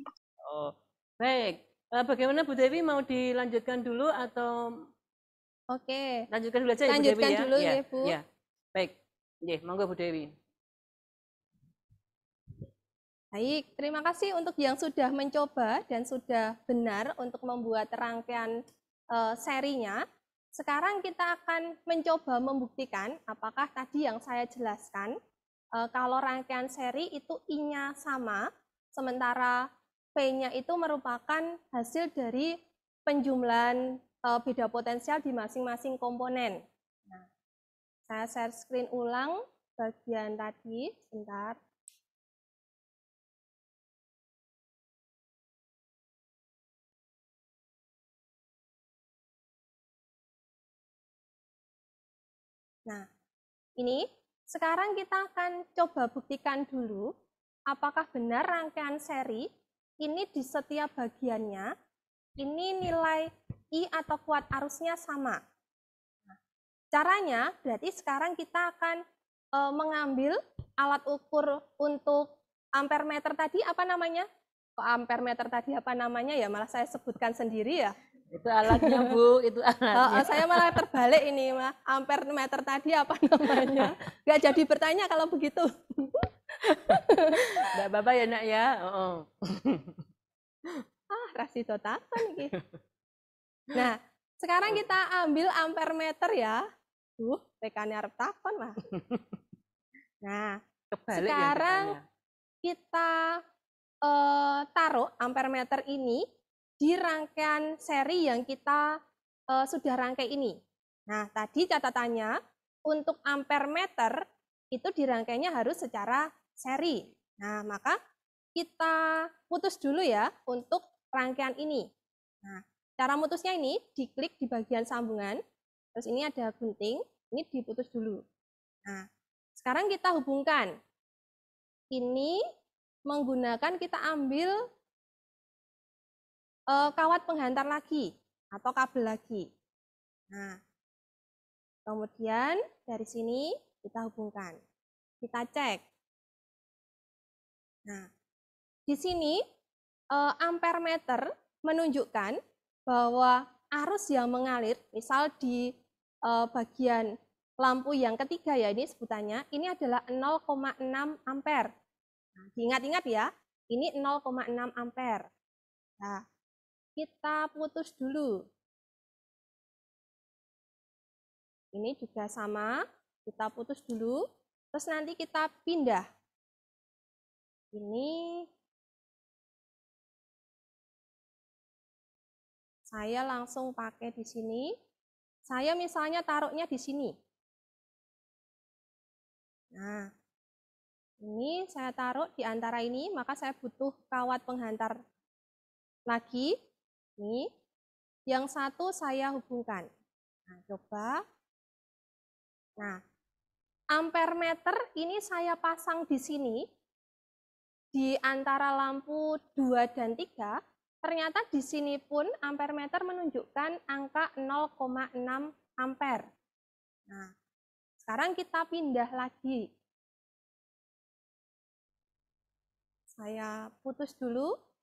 Oh, baik. Eh, bagaimana Bu Dewi mau dilanjutkan dulu atau Oke. Lanjutkan dulu aja Lanjutkan ya, Bu Dewi, ya? dulu ya, ya Bu. Ya. Baik. Ya, monggo Bu Dewi. Baik, terima kasih untuk yang sudah mencoba dan sudah benar untuk membuat rangkaian e, serinya. Sekarang kita akan mencoba membuktikan apakah tadi yang saya jelaskan e, kalau rangkaian seri itu inya sama sementara v nya itu merupakan hasil dari penjumlahan eh, beda potensial di masing-masing komponen. Nah, saya share screen ulang bagian tadi, sebentar. Nah, ini sekarang kita akan coba buktikan dulu apakah benar rangkaian seri ini di setiap bagiannya ini nilai I atau kuat arusnya sama. Nah, caranya berarti sekarang kita akan e, mengambil alat ukur untuk ampere meter tadi apa namanya? Kok ampere meter tadi apa namanya ya? Malah saya sebutkan sendiri ya. Itu alatnya Bu, itu alatnya. Oh, saya malah terbalik ini mah. Ampere meter tadi apa namanya? Gak jadi bertanya kalau begitu. <laughs> Nggak apa-apa ya nak ya. Oh. ah, rasito takon gitu <laughs> Nah, sekarang kita ambil ampere meter ya. Duh, tekannya nya arep takon Nah, Kebalik ya sekarang ya kita uh, taruh ampere meter ini di rangkaian seri yang kita uh, sudah rangkai ini. Nah, tadi catatannya untuk ampere meter itu dirangkainya harus secara seri. Nah, maka kita putus dulu ya untuk rangkaian ini. Nah, cara mutusnya ini diklik di bagian sambungan, terus ini ada gunting, ini diputus dulu. Nah, sekarang kita hubungkan. Ini menggunakan kita ambil eh, kawat penghantar lagi atau kabel lagi. Nah, kemudian dari sini kita hubungkan. Kita cek Nah, di sini eh, ampere meter menunjukkan bahwa arus yang mengalir, misal di eh, bagian lampu yang ketiga ya ini sebutannya, ini adalah 0,6 ampere. Nah, diingat-ingat ya, ini 0,6 ampere. Nah, kita putus dulu. Ini juga sama, kita putus dulu, terus nanti kita pindah ini saya langsung pakai di sini. Saya misalnya taruhnya di sini. Nah, ini saya taruh di antara ini, maka saya butuh kawat penghantar lagi. Ini yang satu saya hubungkan. Nah, coba. Nah, ampermeter ini saya pasang di sini di antara lampu 2 dan 3, ternyata di sini pun ampermeter menunjukkan angka 0,6 ampere. Nah, sekarang kita pindah lagi. Saya putus dulu.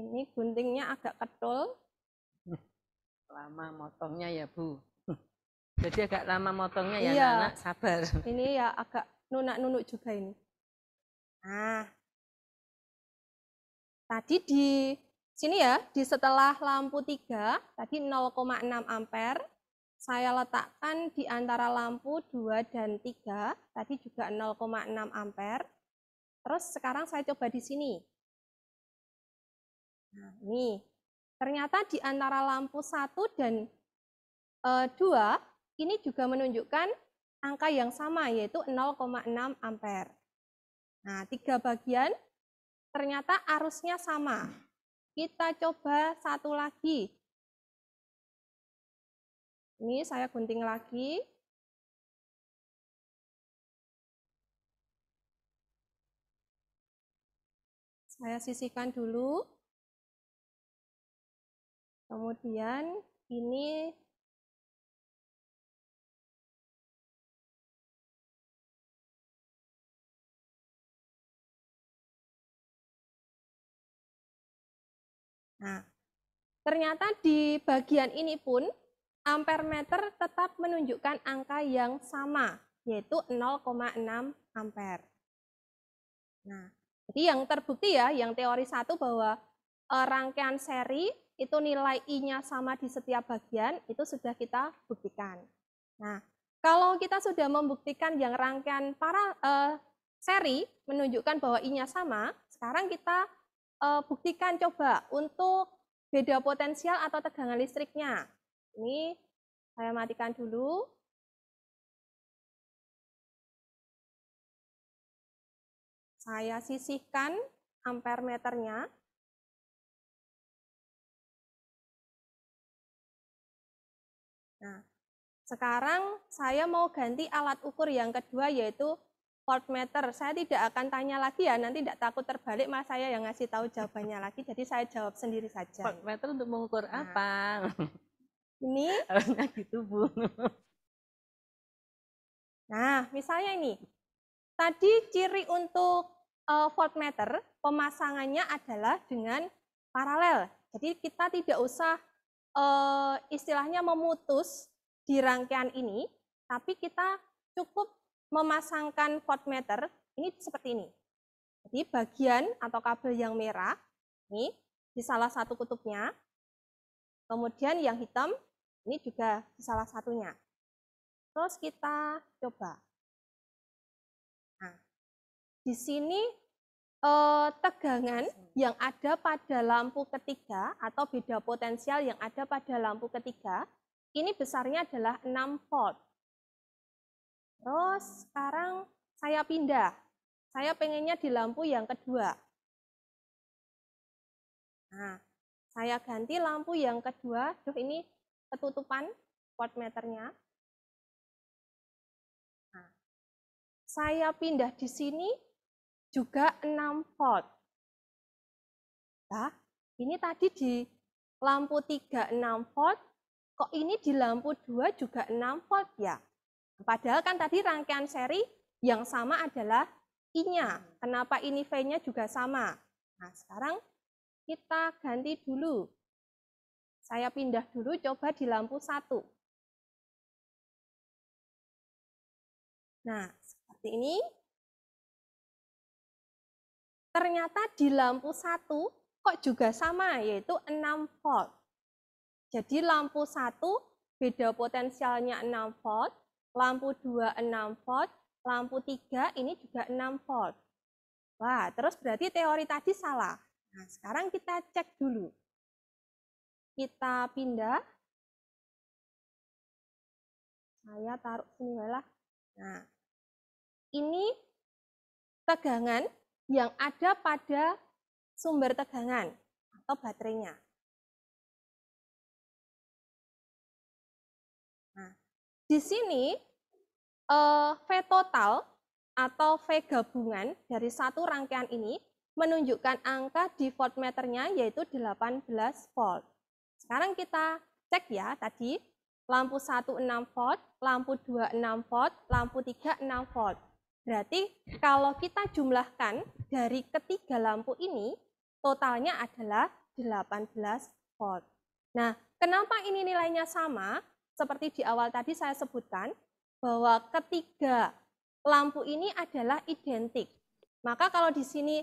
ini guntingnya agak ketul lama motongnya ya bu jadi agak lama motongnya ya iya. anak sabar ini ya agak nunak nunuk juga ini nah tadi di sini ya di setelah lampu 3 tadi 0,6 ampere saya letakkan di antara lampu 2 dan 3 tadi juga 0,6 ampere terus sekarang saya coba di sini Hmm. Nah, ini ternyata di antara lampu 1 dan e, ini juga menunjukkan angka yang sama yaitu 0,6 ampere. Nah, tiga bagian ternyata arusnya sama. Kita coba satu lagi. Ini saya gunting lagi. Saya sisihkan dulu kemudian ini Nah, ternyata di bagian ini pun ampere meter tetap menunjukkan angka yang sama, yaitu 0,6 ampere. Nah, jadi yang terbukti ya, yang teori satu bahwa eh, rangkaian seri itu nilai I-nya sama di setiap bagian, itu sudah kita buktikan. Nah, kalau kita sudah membuktikan yang rangkaian para eh, seri menunjukkan bahwa I-nya sama, sekarang kita eh, buktikan coba untuk beda potensial atau tegangan listriknya. Ini saya matikan dulu. Saya sisihkan ampermeternya. meternya. Nah, sekarang saya mau ganti alat ukur yang kedua yaitu voltmeter. Saya tidak akan tanya lagi ya, nanti tidak takut terbalik mas saya yang ngasih tahu jawabannya <laughs> lagi. Jadi saya jawab sendiri saja. Voltmeter untuk mengukur nah. apa? <laughs> Ini alatnya di tubuh. <laughs> Nah, misalnya ini. Tadi ciri untuk eh, voltmeter pemasangannya adalah dengan paralel. Jadi kita tidak usah Eh, istilahnya memutus di rangkaian ini, tapi kita cukup memasangkan voltmeter ini seperti ini. Jadi bagian atau kabel yang merah ini di salah satu kutubnya, kemudian yang hitam ini juga di salah satunya. Terus kita coba. Nah, di sini eh, tegangan iya. yang ada pada lampu ketiga atau beda potensial yang ada pada lampu ketiga ini besarnya adalah 6 volt. Terus sekarang saya pindah. Saya pengennya di lampu yang kedua. Nah, saya ganti lampu yang kedua. Duh, ini ketutupan meternya. Nah, saya pindah di sini juga 6 volt. Ya, ini tadi di lampu 3 6 volt, kok ini di lampu 2 juga 6 volt ya? Padahal kan tadi rangkaian seri yang sama adalah I-nya. Kenapa ini V-nya juga sama? Nah, sekarang kita ganti dulu. Saya pindah dulu coba di lampu 1. Nah, seperti ini ternyata di lampu satu kok juga sama, yaitu 6 volt. Jadi lampu satu beda potensialnya 6 volt, lampu 2 6 volt, lampu 3 ini juga 6 volt. Wah, terus berarti teori tadi salah. Nah, sekarang kita cek dulu. Kita pindah. Saya taruh sini lah. Nah, ini tegangan yang ada pada sumber tegangan atau baterainya. Nah, di sini eh, V total atau V gabungan dari satu rangkaian ini menunjukkan angka di voltmeternya yaitu 18 volt. Sekarang kita cek ya tadi lampu 1,6 volt, lampu 2,6 volt, lampu 3,6 volt. Berarti kalau kita jumlahkan dari ketiga lampu ini, totalnya adalah 18 volt. Nah, kenapa ini nilainya sama? Seperti di awal tadi saya sebutkan, bahwa ketiga lampu ini adalah identik. Maka kalau di sini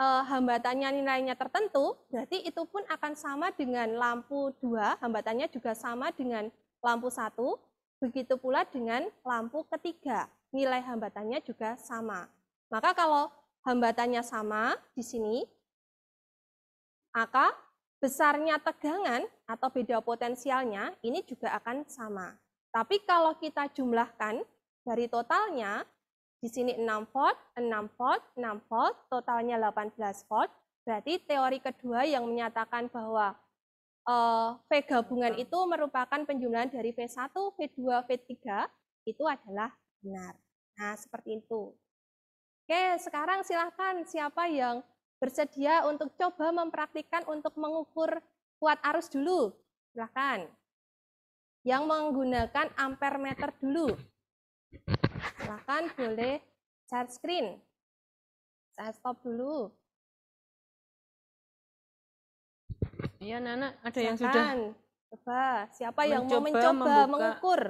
eh, hambatannya nilainya tertentu, berarti itu pun akan sama dengan lampu 2, hambatannya juga sama dengan lampu 1, begitu pula dengan lampu ketiga nilai hambatannya juga sama. Maka kalau hambatannya sama di sini, maka besarnya tegangan atau beda potensialnya ini juga akan sama. Tapi kalau kita jumlahkan dari totalnya, di sini 6 volt, 6 volt, 6 volt, totalnya 18 volt, berarti teori kedua yang menyatakan bahwa eh, V gabungan itu merupakan penjumlahan dari V1, V2, V3 itu adalah benar. Nah, seperti itu. Oke, sekarang silahkan siapa yang bersedia untuk coba mempraktikkan untuk mengukur kuat arus dulu? Silahkan. Yang menggunakan ampere meter dulu. Silahkan boleh share screen. Saya stop dulu. Iya, Nana, ada Silahkan. yang sudah. Coba, siapa mencoba yang mau mencoba membuka... mengukur?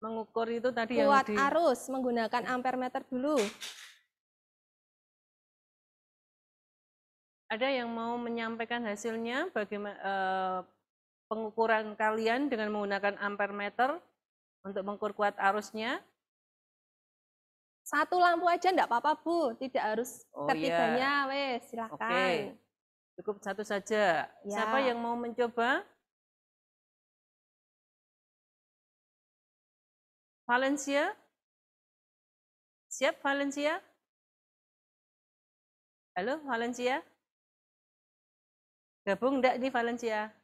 mengukur itu tadi kuat yang di... arus menggunakan ampere meter dulu. Ada yang mau menyampaikan hasilnya bagaimana eh, pengukuran kalian dengan menggunakan ampere meter untuk mengukur kuat arusnya? Satu lampu aja enggak apa-apa, Bu. Tidak harus oh, ketiganya, iya. wes, silahkan. Okay. Cukup satu saja. Ya. Siapa yang mau mencoba? Valencia? Siap Valencia? Halo Valencia? Gabung enggak nih Valencia?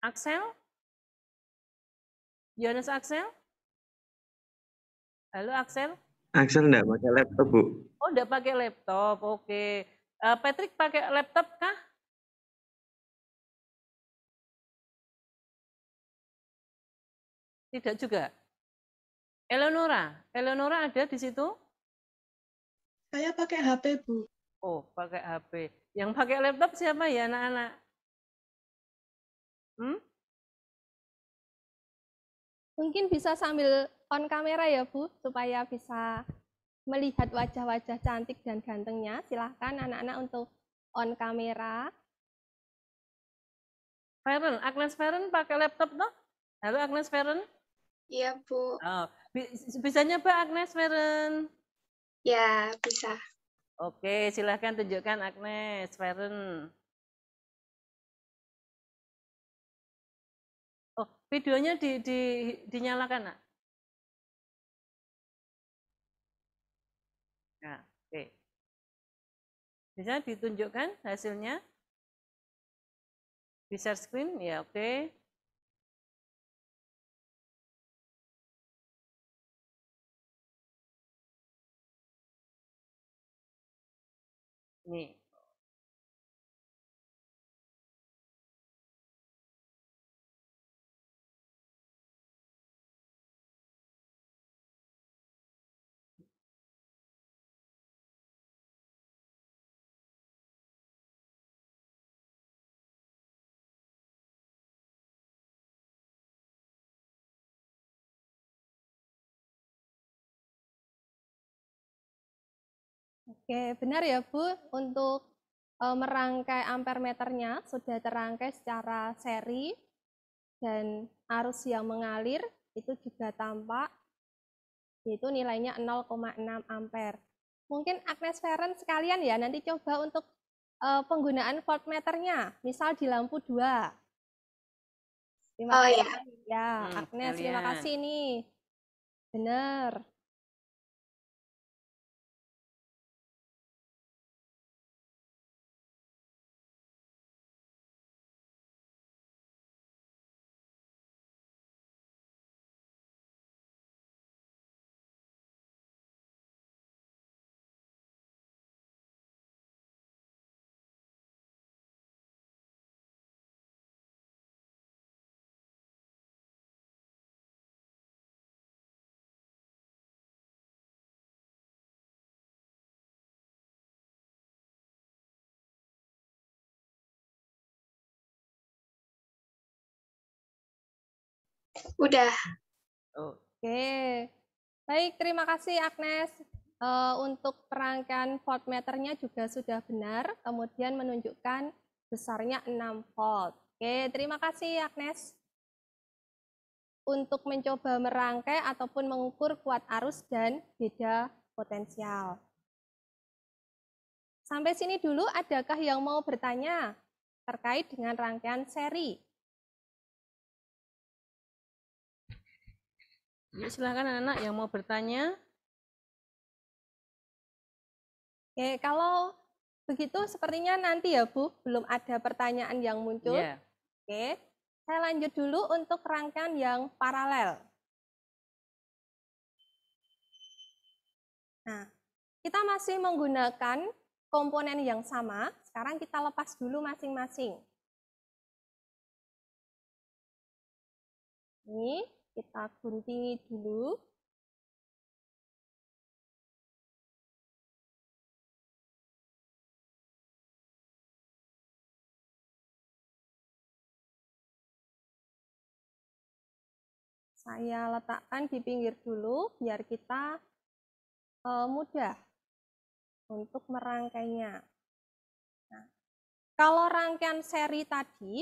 Axel? Jonas Axel? Halo Axel? Axel enggak pakai laptop, Bu. Oh, enggak pakai laptop. Oke. Okay. Eh, Patrick pakai laptop kah? Tidak juga. Eleonora, Eleonora ada di situ? Saya pakai HP, Bu. Oh, pakai HP. Yang pakai laptop siapa ya anak-anak? Hmm? Mungkin bisa sambil on kamera ya, Bu, supaya bisa melihat wajah-wajah cantik dan gantengnya. Silahkan anak-anak untuk on kamera. Feren, Agnes Feren pakai laptop toh? Halo Agnes Feren. Iya, Bu. Oh, bisa nyoba Agnes, Feren? Ya, bisa. Oke, silahkan tunjukkan Agnes, Feren. Oh, videonya di, di, dinyalakan, Nak? Nah, oke. Bisa ditunjukkan hasilnya? Di share screen? Ya, oke. me Oke, benar ya Bu, untuk e, merangkai ampermeternya sudah terangkai secara seri dan arus yang mengalir itu juga tampak yaitu nilainya 0,6 ampere. Mungkin Agnes Feren sekalian ya nanti coba untuk e, penggunaan voltmeternya, misal di lampu 2. Terima oh, kasih ya, ya Agnes, kalian. terima kasih nih. Benar. Udah. Oke. Baik, terima kasih Agnes. Uh, untuk perangkan voltmeternya juga sudah benar, kemudian menunjukkan besarnya 6 volt. Oke, terima kasih Agnes. Untuk mencoba merangkai ataupun mengukur kuat arus dan beda potensial. Sampai sini dulu, adakah yang mau bertanya terkait dengan rangkaian seri? Iya. silahkan anak-anak yang mau bertanya. Oke, kalau begitu sepertinya nanti ya Bu, belum ada pertanyaan yang muncul. Yeah. Oke, saya lanjut dulu untuk rangkaian yang paralel. Nah, kita masih menggunakan komponen yang sama. Sekarang kita lepas dulu masing-masing. Ini kita gunting dulu saya letakkan di pinggir dulu biar kita uh, mudah untuk merangkainya. Nah, kalau rangkaian seri tadi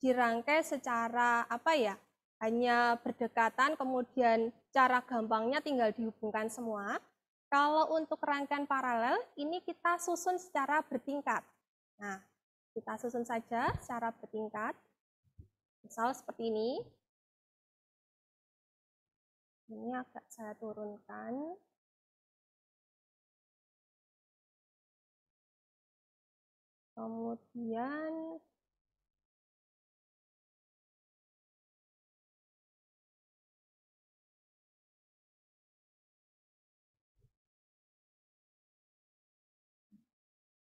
dirangkai secara apa ya? hanya berdekatan, kemudian cara gampangnya tinggal dihubungkan semua. Kalau untuk rangkaian paralel, ini kita susun secara bertingkat. Nah, kita susun saja secara bertingkat. Misal seperti ini. Ini agak saya turunkan. Kemudian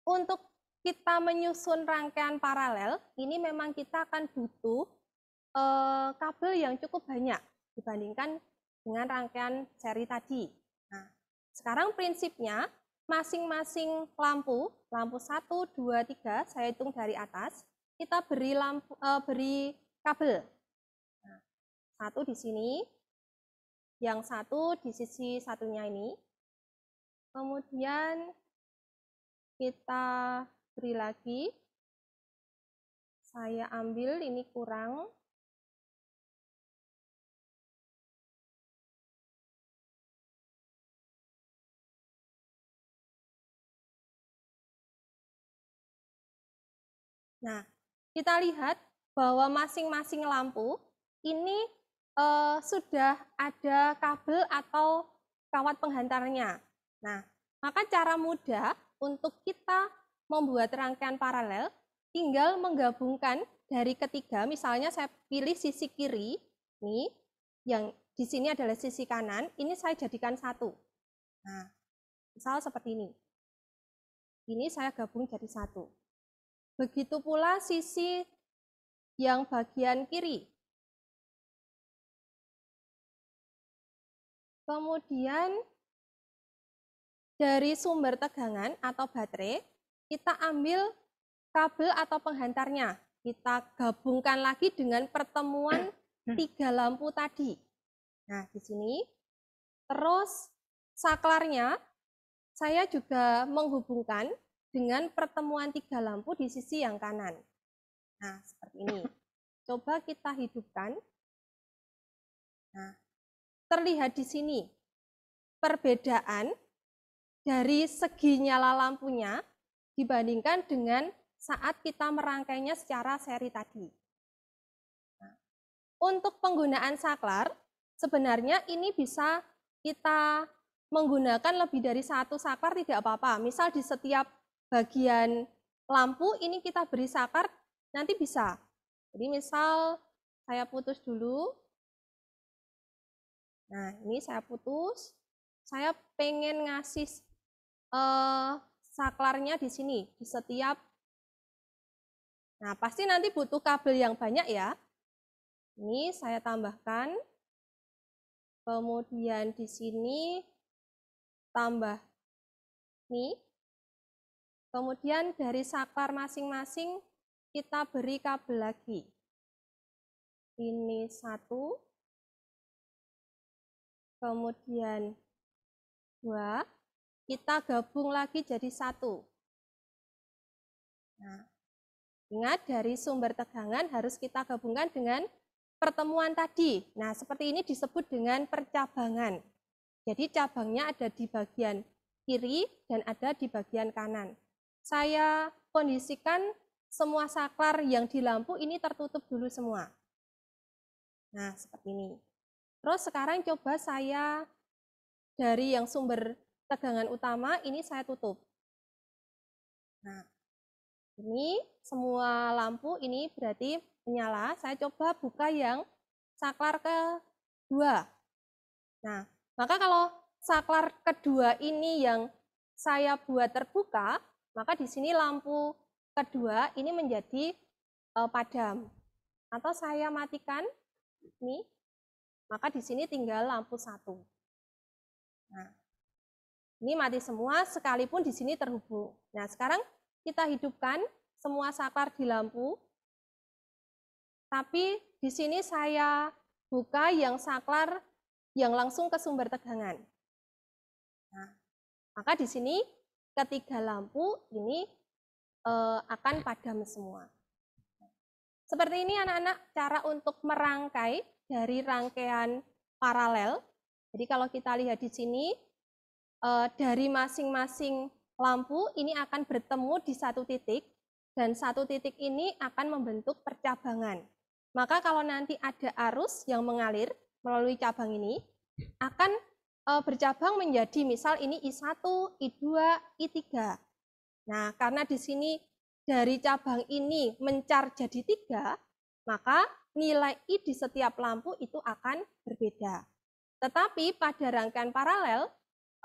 untuk kita menyusun rangkaian paralel, ini memang kita akan butuh eh, kabel yang cukup banyak dibandingkan dengan rangkaian seri tadi. Nah, sekarang prinsipnya masing-masing lampu, lampu 1, 2, 3, saya hitung dari atas, kita beri lampu eh, beri kabel. Nah, satu di sini, yang satu di sisi satunya ini. Kemudian kita beri lagi saya ambil ini kurang Nah, kita lihat bahwa masing-masing lampu ini eh, sudah ada kabel atau kawat penghantarnya. Nah, maka cara mudah untuk kita membuat rangkaian paralel, tinggal menggabungkan dari ketiga, misalnya saya pilih sisi kiri, nih, yang di sini adalah sisi kanan, ini saya jadikan satu. Nah, misal seperti ini. Ini saya gabung jadi satu. Begitu pula sisi yang bagian kiri. Kemudian dari sumber tegangan atau baterai, kita ambil kabel atau penghantarnya. Kita gabungkan lagi dengan pertemuan hmm. tiga lampu tadi. Nah, di sini. Terus saklarnya saya juga menghubungkan dengan pertemuan tiga lampu di sisi yang kanan. Nah, seperti ini. Coba kita hidupkan. Nah, terlihat di sini perbedaan dari segi nyala lampunya dibandingkan dengan saat kita merangkainya secara seri tadi. Nah, untuk penggunaan saklar, sebenarnya ini bisa kita menggunakan lebih dari satu saklar tidak apa-apa. Misal di setiap bagian lampu ini kita beri saklar, nanti bisa. Jadi misal saya putus dulu. Nah, ini saya putus. Saya pengen ngasih eh, saklarnya di sini, di setiap. Nah, pasti nanti butuh kabel yang banyak ya. Ini saya tambahkan. Kemudian di sini tambah ini. Kemudian dari saklar masing-masing kita beri kabel lagi. Ini satu, kemudian dua, kita gabung lagi jadi satu. Nah, ingat dari sumber tegangan harus kita gabungkan dengan pertemuan tadi. Nah, seperti ini disebut dengan percabangan. Jadi cabangnya ada di bagian kiri dan ada di bagian kanan. Saya kondisikan semua saklar yang di lampu ini tertutup dulu semua. Nah, seperti ini. Terus sekarang coba saya dari yang sumber tegangan utama ini saya tutup. Nah, ini semua lampu ini berarti menyala. Saya coba buka yang saklar kedua. Nah, maka kalau saklar kedua ini yang saya buat terbuka, maka di sini lampu kedua ini menjadi e, padam. Atau saya matikan ini, maka di sini tinggal lampu satu. Nah, ini mati semua sekalipun di sini terhubung. Nah, sekarang kita hidupkan semua saklar di lampu. Tapi di sini saya buka yang saklar yang langsung ke sumber tegangan. Nah, maka di sini ketiga lampu ini e, akan padam semua. Seperti ini anak-anak cara untuk merangkai dari rangkaian paralel. Jadi kalau kita lihat di sini, Eh, dari masing-masing lampu ini akan bertemu di satu titik dan satu titik ini akan membentuk percabangan. Maka kalau nanti ada arus yang mengalir melalui cabang ini akan eh, bercabang menjadi misal ini I1, I2, I3. Nah, karena di sini dari cabang ini mencar jadi tiga, maka nilai I di setiap lampu itu akan berbeda. Tetapi pada rangkaian paralel,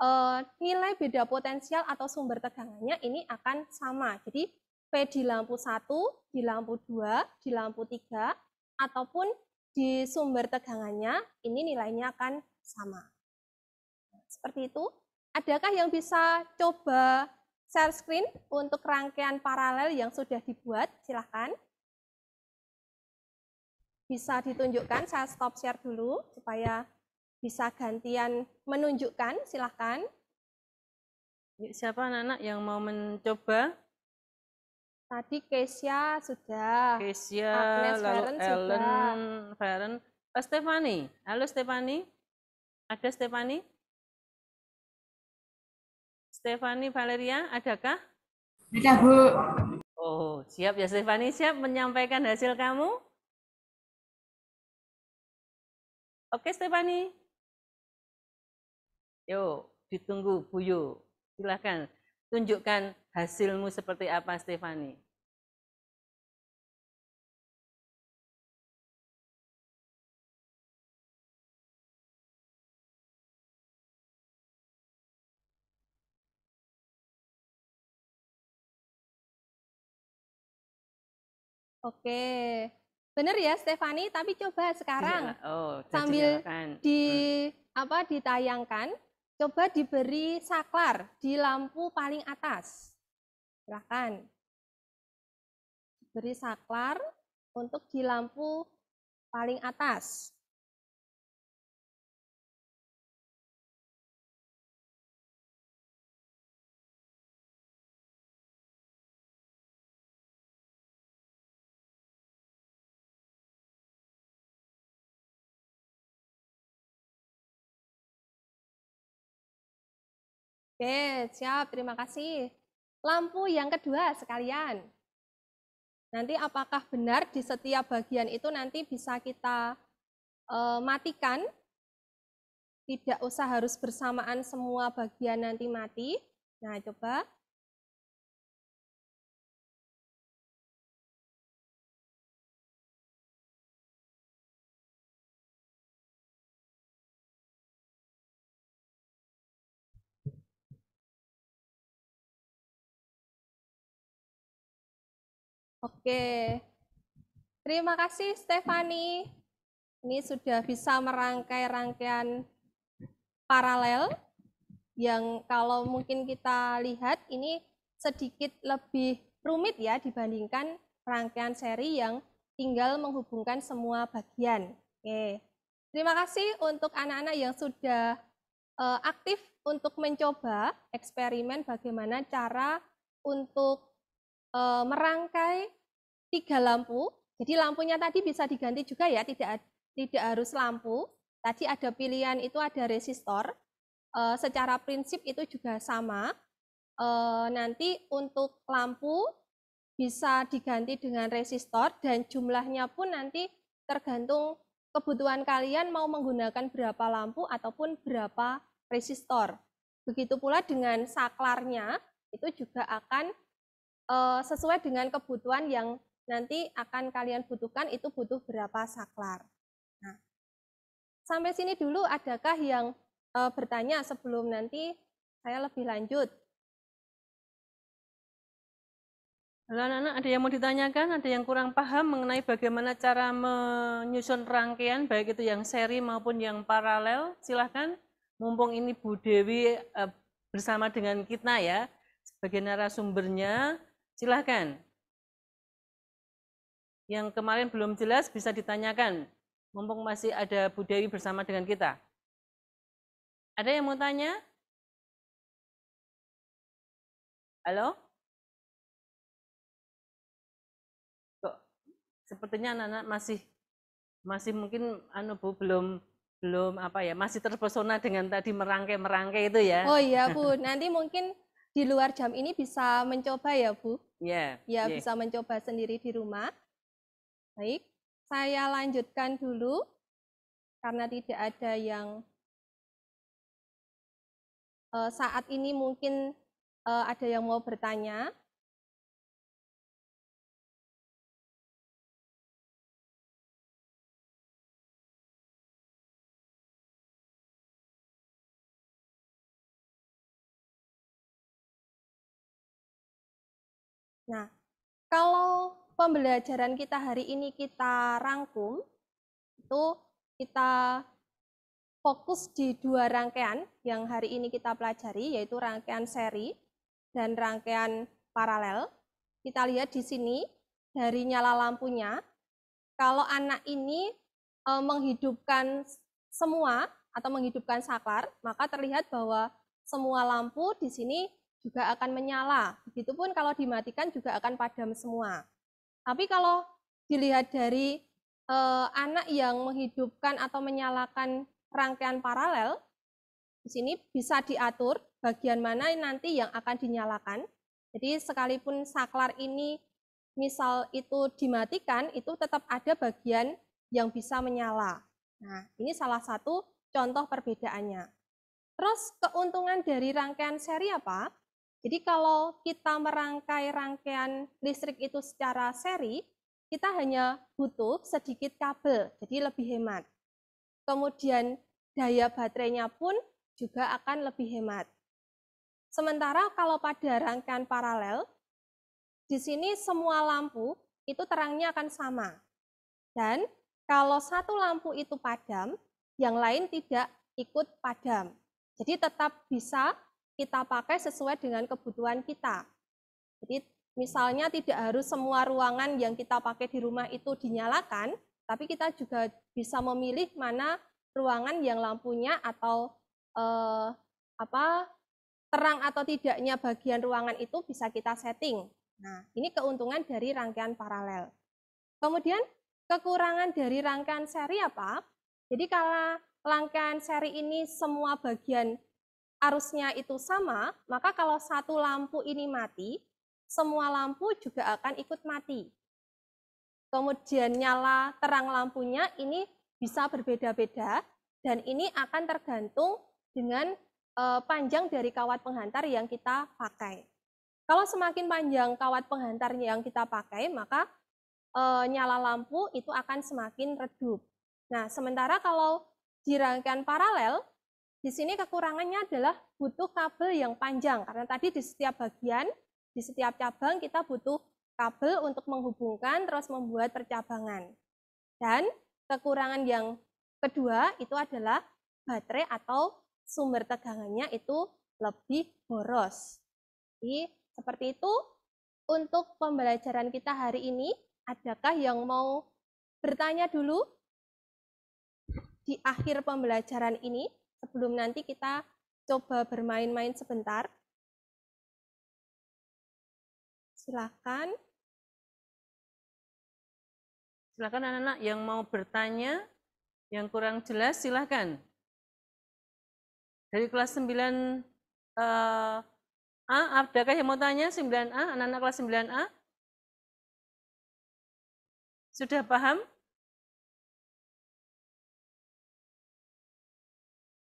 Eh, nilai beda potensial atau sumber tegangannya ini akan sama. Jadi P di lampu 1, di lampu 2, di lampu 3, ataupun di sumber tegangannya ini nilainya akan sama. Nah, seperti itu. Adakah yang bisa coba share screen untuk rangkaian paralel yang sudah dibuat? Silahkan. Bisa ditunjukkan, saya stop share dulu supaya bisa gantian menunjukkan, silahkan. siapa anak-anak yang mau mencoba? Tadi Kesia sudah. Kesia, Agnes lalu Ellen, sudah. Feren. Oh, Stefani. Halo Stefani. Ada Stefani? Stefani Valeria, adakah? Ada, Bu. Oh, siap ya Stefani, siap menyampaikan hasil kamu? Oke, Stefani. Yo, ditunggu Buyo. Silahkan, tunjukkan hasilmu seperti apa Stefani. Oke, bener ya Stefani. Tapi coba iya, sekarang oh, sambil di hmm. apa ditayangkan, Coba diberi saklar di lampu paling atas. Silahkan. Beri saklar untuk di lampu paling atas. Oke, siap. Terima kasih. Lampu yang kedua sekalian. Nanti apakah benar di setiap bagian itu nanti bisa kita e, matikan? Tidak usah harus bersamaan semua bagian nanti mati. Nah, coba Oke. Terima kasih Stefani. Ini sudah bisa merangkai rangkaian paralel yang kalau mungkin kita lihat ini sedikit lebih rumit ya dibandingkan rangkaian seri yang tinggal menghubungkan semua bagian. Oke. Terima kasih untuk anak-anak yang sudah eh, aktif untuk mencoba eksperimen bagaimana cara untuk e, merangkai tiga lampu. Jadi lampunya tadi bisa diganti juga ya, tidak tidak harus lampu. Tadi ada pilihan itu ada resistor. E, secara prinsip itu juga sama. E, nanti untuk lampu bisa diganti dengan resistor dan jumlahnya pun nanti tergantung kebutuhan kalian mau menggunakan berapa lampu ataupun berapa resistor. Begitu pula dengan saklarnya, itu juga akan uh, sesuai dengan kebutuhan yang nanti akan kalian butuhkan itu butuh berapa saklar. Nah, sampai sini dulu adakah yang uh, bertanya sebelum nanti saya lebih lanjut? Halo anak ada yang mau ditanyakan, ada yang kurang paham mengenai bagaimana cara menyusun rangkaian, baik itu yang seri maupun yang paralel, silahkan. Mumpung ini Bu Dewi eh, bersama dengan kita ya, sebagai narasumbernya, Silahkan. Yang kemarin belum jelas bisa ditanyakan, mumpung masih ada Bu Dewi bersama dengan kita. Ada yang mau tanya? Halo? Kok sepertinya anak-anak masih masih mungkin anu Bu belum belum apa ya masih terpesona dengan tadi merangkai merangkai itu ya oh iya bu <laughs> nanti mungkin di luar jam ini bisa mencoba ya Bu? Iya. Yeah, ya yeah. bisa mencoba sendiri di rumah. Baik, saya lanjutkan dulu karena tidak ada yang eh, saat ini mungkin eh, ada yang mau bertanya. Nah, kalau pembelajaran kita hari ini kita rangkum, itu kita fokus di dua rangkaian yang hari ini kita pelajari, yaitu rangkaian seri dan rangkaian paralel. Kita lihat di sini, dari nyala lampunya, kalau anak ini e, menghidupkan semua atau menghidupkan saklar, maka terlihat bahwa semua lampu di sini juga akan menyala. Begitupun kalau dimatikan juga akan padam semua. Tapi kalau dilihat dari e, anak yang menghidupkan atau menyalakan rangkaian paralel, di sini bisa diatur bagian mana nanti yang akan dinyalakan. Jadi sekalipun saklar ini misal itu dimatikan, itu tetap ada bagian yang bisa menyala. Nah, ini salah satu contoh perbedaannya. Terus keuntungan dari rangkaian seri apa? Jadi kalau kita merangkai rangkaian listrik itu secara seri, kita hanya butuh sedikit kabel, jadi lebih hemat. Kemudian daya baterainya pun juga akan lebih hemat. Sementara kalau pada rangkaian paralel, di sini semua lampu itu terangnya akan sama. Dan kalau satu lampu itu padam, yang lain tidak ikut padam. Jadi tetap bisa kita pakai sesuai dengan kebutuhan kita. Jadi misalnya tidak harus semua ruangan yang kita pakai di rumah itu dinyalakan, tapi kita juga bisa memilih mana ruangan yang lampunya atau eh, apa terang atau tidaknya bagian ruangan itu bisa kita setting. Nah, ini keuntungan dari rangkaian paralel. Kemudian kekurangan dari rangkaian seri apa? Jadi kalau rangkaian seri ini semua bagian arusnya itu sama, maka kalau satu lampu ini mati, semua lampu juga akan ikut mati. Kemudian nyala terang lampunya ini bisa berbeda-beda dan ini akan tergantung dengan eh, panjang dari kawat penghantar yang kita pakai. Kalau semakin panjang kawat penghantar yang kita pakai, maka eh, nyala lampu itu akan semakin redup. Nah, sementara kalau dirangkaian paralel, di sini kekurangannya adalah butuh kabel yang panjang, karena tadi di setiap bagian, di setiap cabang kita butuh kabel untuk menghubungkan terus membuat percabangan. Dan kekurangan yang kedua itu adalah baterai atau sumber tegangannya itu lebih boros. Jadi seperti itu untuk pembelajaran kita hari ini. Adakah yang mau bertanya dulu di akhir pembelajaran ini? sebelum nanti kita coba bermain-main sebentar. silakan, silakan anak-anak yang mau bertanya, yang kurang jelas silakan. Dari kelas 9 uh, eh, A, adakah yang mau tanya 9A, anak-anak kelas 9A? Sudah paham?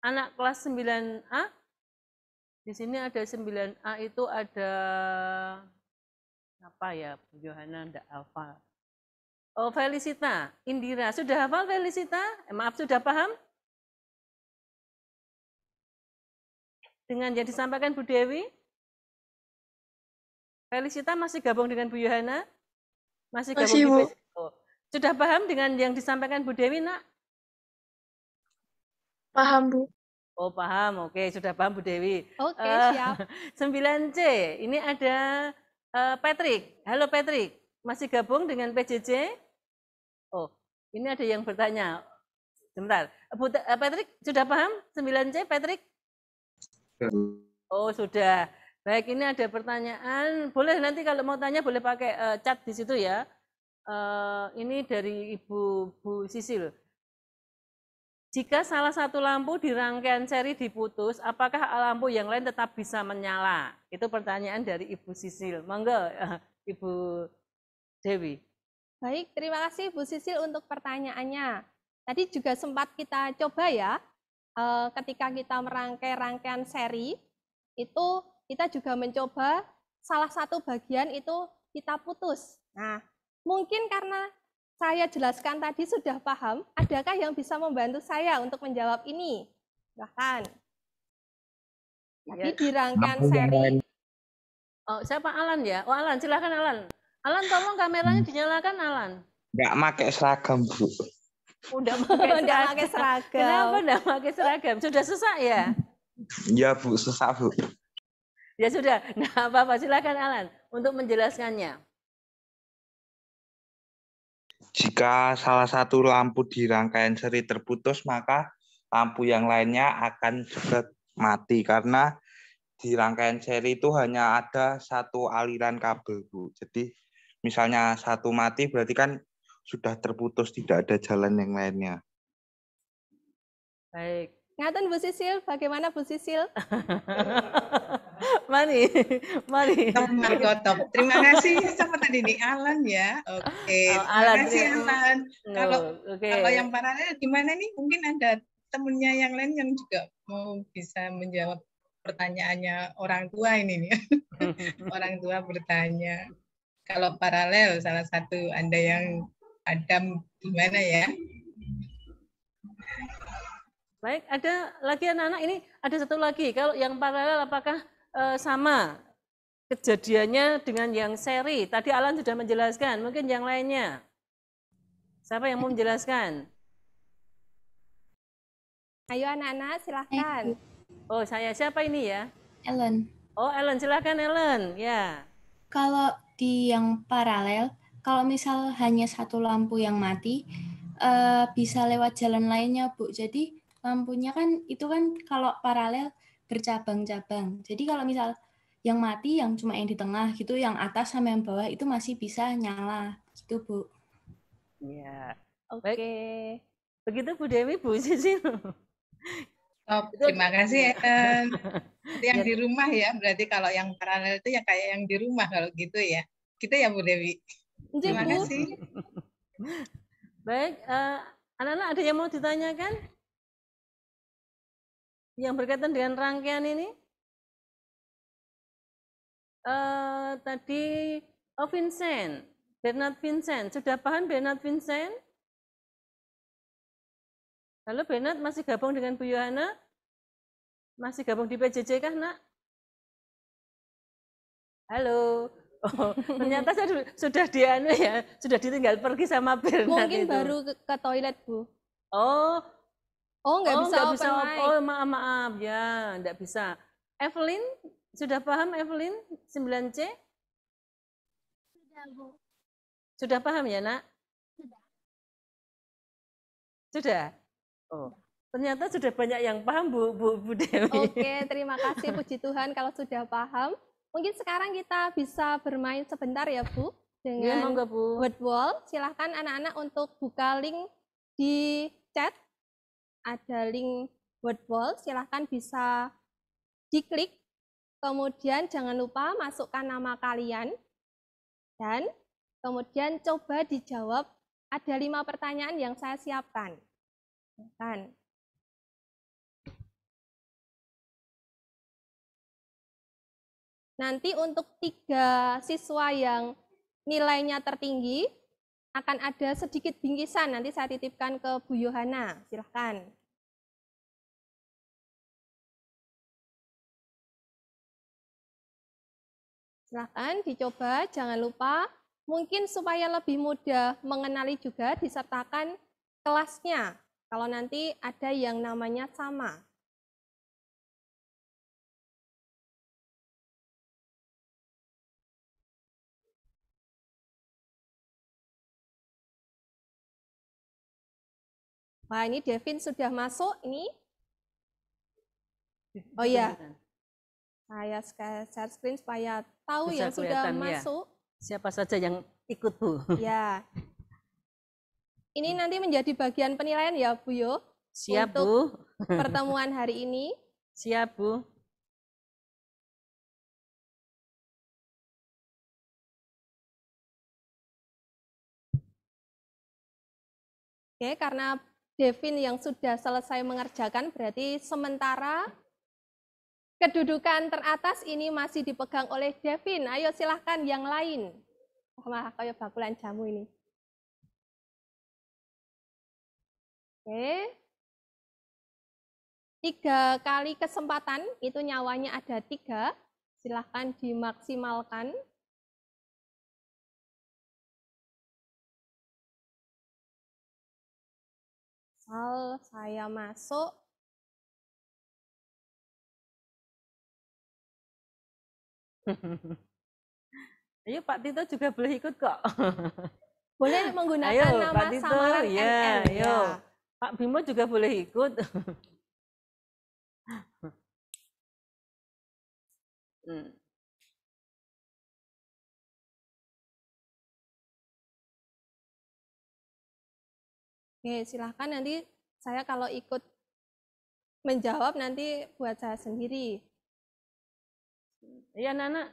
anak kelas 9A di sini ada 9A itu ada apa ya Bu Yohana ndak hafal oh Felicita Indira sudah hafal Felicita eh, maaf sudah paham dengan yang disampaikan Bu Dewi Felicita masih gabung dengan Bu Yohana masih gabung masih, di Bu. sudah paham dengan yang disampaikan Bu Dewi nak Paham, Bu. Oh, paham. Oke, sudah paham Bu Dewi. Oke, uh, siap. 9C, <laughs> ini ada uh, Patrick. Halo Patrick, masih gabung dengan PJJ? Oh, ini ada yang bertanya. Sebentar. Eh, Bu, uh, Patrick, sudah paham 9C, Patrick? Oh, sudah. Baik, ini ada pertanyaan. Boleh nanti kalau mau tanya boleh pakai uh, chat di situ ya. Uh, ini dari Ibu Bu Sisil. Jika salah satu lampu di rangkaian seri diputus, apakah lampu yang lain tetap bisa menyala? Itu pertanyaan dari Ibu Sisil. Monggo, eh, Ibu Dewi. Baik, terima kasih Ibu Sisil untuk pertanyaannya. Tadi juga sempat kita coba ya, eh, ketika kita merangkai rangkaian seri, itu kita juga mencoba salah satu bagian itu kita putus. Nah, mungkin karena saya jelaskan tadi sudah paham? Adakah yang bisa membantu saya untuk menjawab ini? Silahkan. Jadi iya. dirangkan Maaf, seri. Oh, siapa Alan ya? Oh, Alan, silahkan Alan. Alan, tolong kameranya hmm. dinyalakan Alan. Enggak pakai seragam, Bu. Udah oh, pakai <laughs> seragam. Kenapa udah pakai seragam? Sudah susah ya? Ya, Bu, susah, Bu. Ya sudah. Nah, apa-apa silakan Alan untuk menjelaskannya. Jika salah satu lampu di rangkaian seri terputus, maka lampu yang lainnya akan juga mati karena di rangkaian seri itu hanya ada satu aliran kabel, Bu. Jadi misalnya satu mati berarti kan sudah terputus, tidak ada jalan yang lainnya. Baik, Ngaten Bu Sisil, bagaimana Bu Sisil? <laughs> mari, mari. Terima kasih sama tadi di Alan ya. Oke. Okay. Oh, Terima kasih ya. Alan. kalau okay. kalau yang paralel gimana nih? Mungkin ada temennya yang lain yang juga mau bisa menjawab pertanyaannya orang tua ini nih. <laughs> orang tua bertanya. Kalau paralel salah satu Anda yang Adam gimana ya? Baik, ada lagi anak-anak ini ada satu lagi. Kalau yang paralel apakah e, sama kejadiannya dengan yang seri? Tadi Alan sudah menjelaskan, mungkin yang lainnya. Siapa yang mau menjelaskan? Ayo anak-anak silahkan. Oh, saya siapa ini ya? Ellen. Oh, Ellen silahkan Ellen, ya. Kalau di yang paralel, kalau misal hanya satu lampu yang mati, eh, bisa lewat jalan lainnya, Bu. Jadi lampunya kan itu kan kalau paralel bercabang-cabang. Jadi kalau misal yang mati yang cuma yang di tengah gitu, yang atas sama yang bawah itu masih bisa nyala gitu, Bu. Iya. Oke. Okay. Begitu Bu Dewi, Bu Sisi. Top. Terima kasih ya. <laughs> yang di rumah ya, berarti kalau yang paralel itu ya kayak yang di rumah kalau gitu ya. Kita gitu ya Bu Dewi. Terima kasih. Baik, eh, anak-anak ada yang mau ditanyakan? yang berkaitan dengan rangkaian ini uh, tadi oh Vincent Bernard Vincent sudah paham Bernard Vincent halo Bernard masih gabung dengan Bu Yohana masih gabung di PJJ kah nak halo Oh, <laughs> ternyata saya sudah di anu ya, sudah ditinggal pergi sama Bernard Mungkin itu. baru ke toilet, Bu. Oh, Oh, nggak oh, bisa, gak bisa mic. Oh, maaf, maaf. Ya, nggak bisa. Evelyn, sudah paham Evelyn 9C? Sudah, Bu. Sudah paham ya, Nak? Sudah. Sudah. Oh. Ternyata sudah banyak yang paham Bu Bu, Bu Dewi. Oke, <laughs> terima kasih puji Tuhan kalau sudah paham. Mungkin sekarang kita bisa bermain sebentar ya, Bu, iya, dengan ya, monggo, Bu. word wall. Silahkan anak-anak untuk buka link di chat ada link Word Wall, silahkan bisa diklik. Kemudian jangan lupa masukkan nama kalian dan kemudian coba dijawab ada lima pertanyaan yang saya siapkan. Nanti untuk tiga siswa yang nilainya tertinggi, akan ada sedikit bingkisan nanti saya titipkan ke Bu Yohana. Silahkan. Silahkan dicoba, jangan lupa. Mungkin supaya lebih mudah mengenali juga disertakan kelasnya. Kalau nanti ada yang namanya sama. Wah, ini Devin sudah masuk ini. Oh iya. Saya share screen supaya tahu Bisa yang sudah ya. masuk. Siapa saja yang ikut, Bu. Ya. <laughs> Ini nanti menjadi bagian penilaian ya, Bu Yo. Siap, untuk Bu. <laughs> Pertemuan hari ini. Siap, Bu. Oke, karena Devin yang sudah selesai mengerjakan berarti sementara kedudukan teratas ini masih dipegang oleh Devin. Ayo silahkan yang lain. Wah, oh, kayak bakulan jamu ini. Oke. Tiga kali kesempatan, itu nyawanya ada tiga. Silahkan dimaksimalkan. misal saya masuk <laughs> Ayo Pak Tito juga boleh ikut kok. <laughs> Boleh menggunakan ayo, nama Pak Tito, samaran ya, NL, Ayo. Ya. Pak Bimo juga boleh ikut. <laughs> hmm. Oke, silahkan nanti saya kalau ikut menjawab nanti buat saya sendiri. Iya, Nana.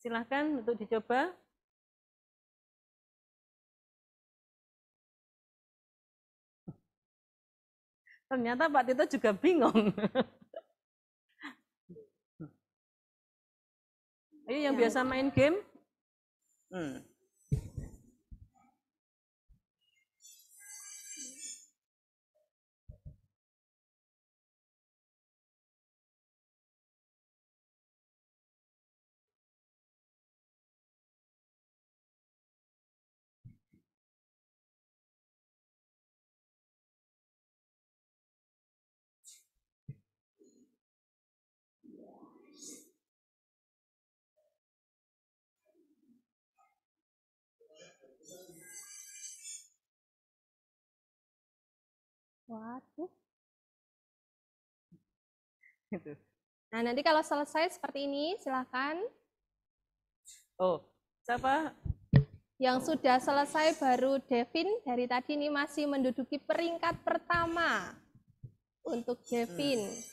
Silahkan untuk dicoba. Ternyata Pak Tito juga bingung. <laughs> Ayo yang ya. biasa main game. Hmm. Waduh. Gitu. Nah, nanti kalau selesai seperti ini, silakan. Oh, siapa? Yang sudah selesai baru Devin dari tadi ini masih menduduki peringkat pertama untuk Devin. Hmm.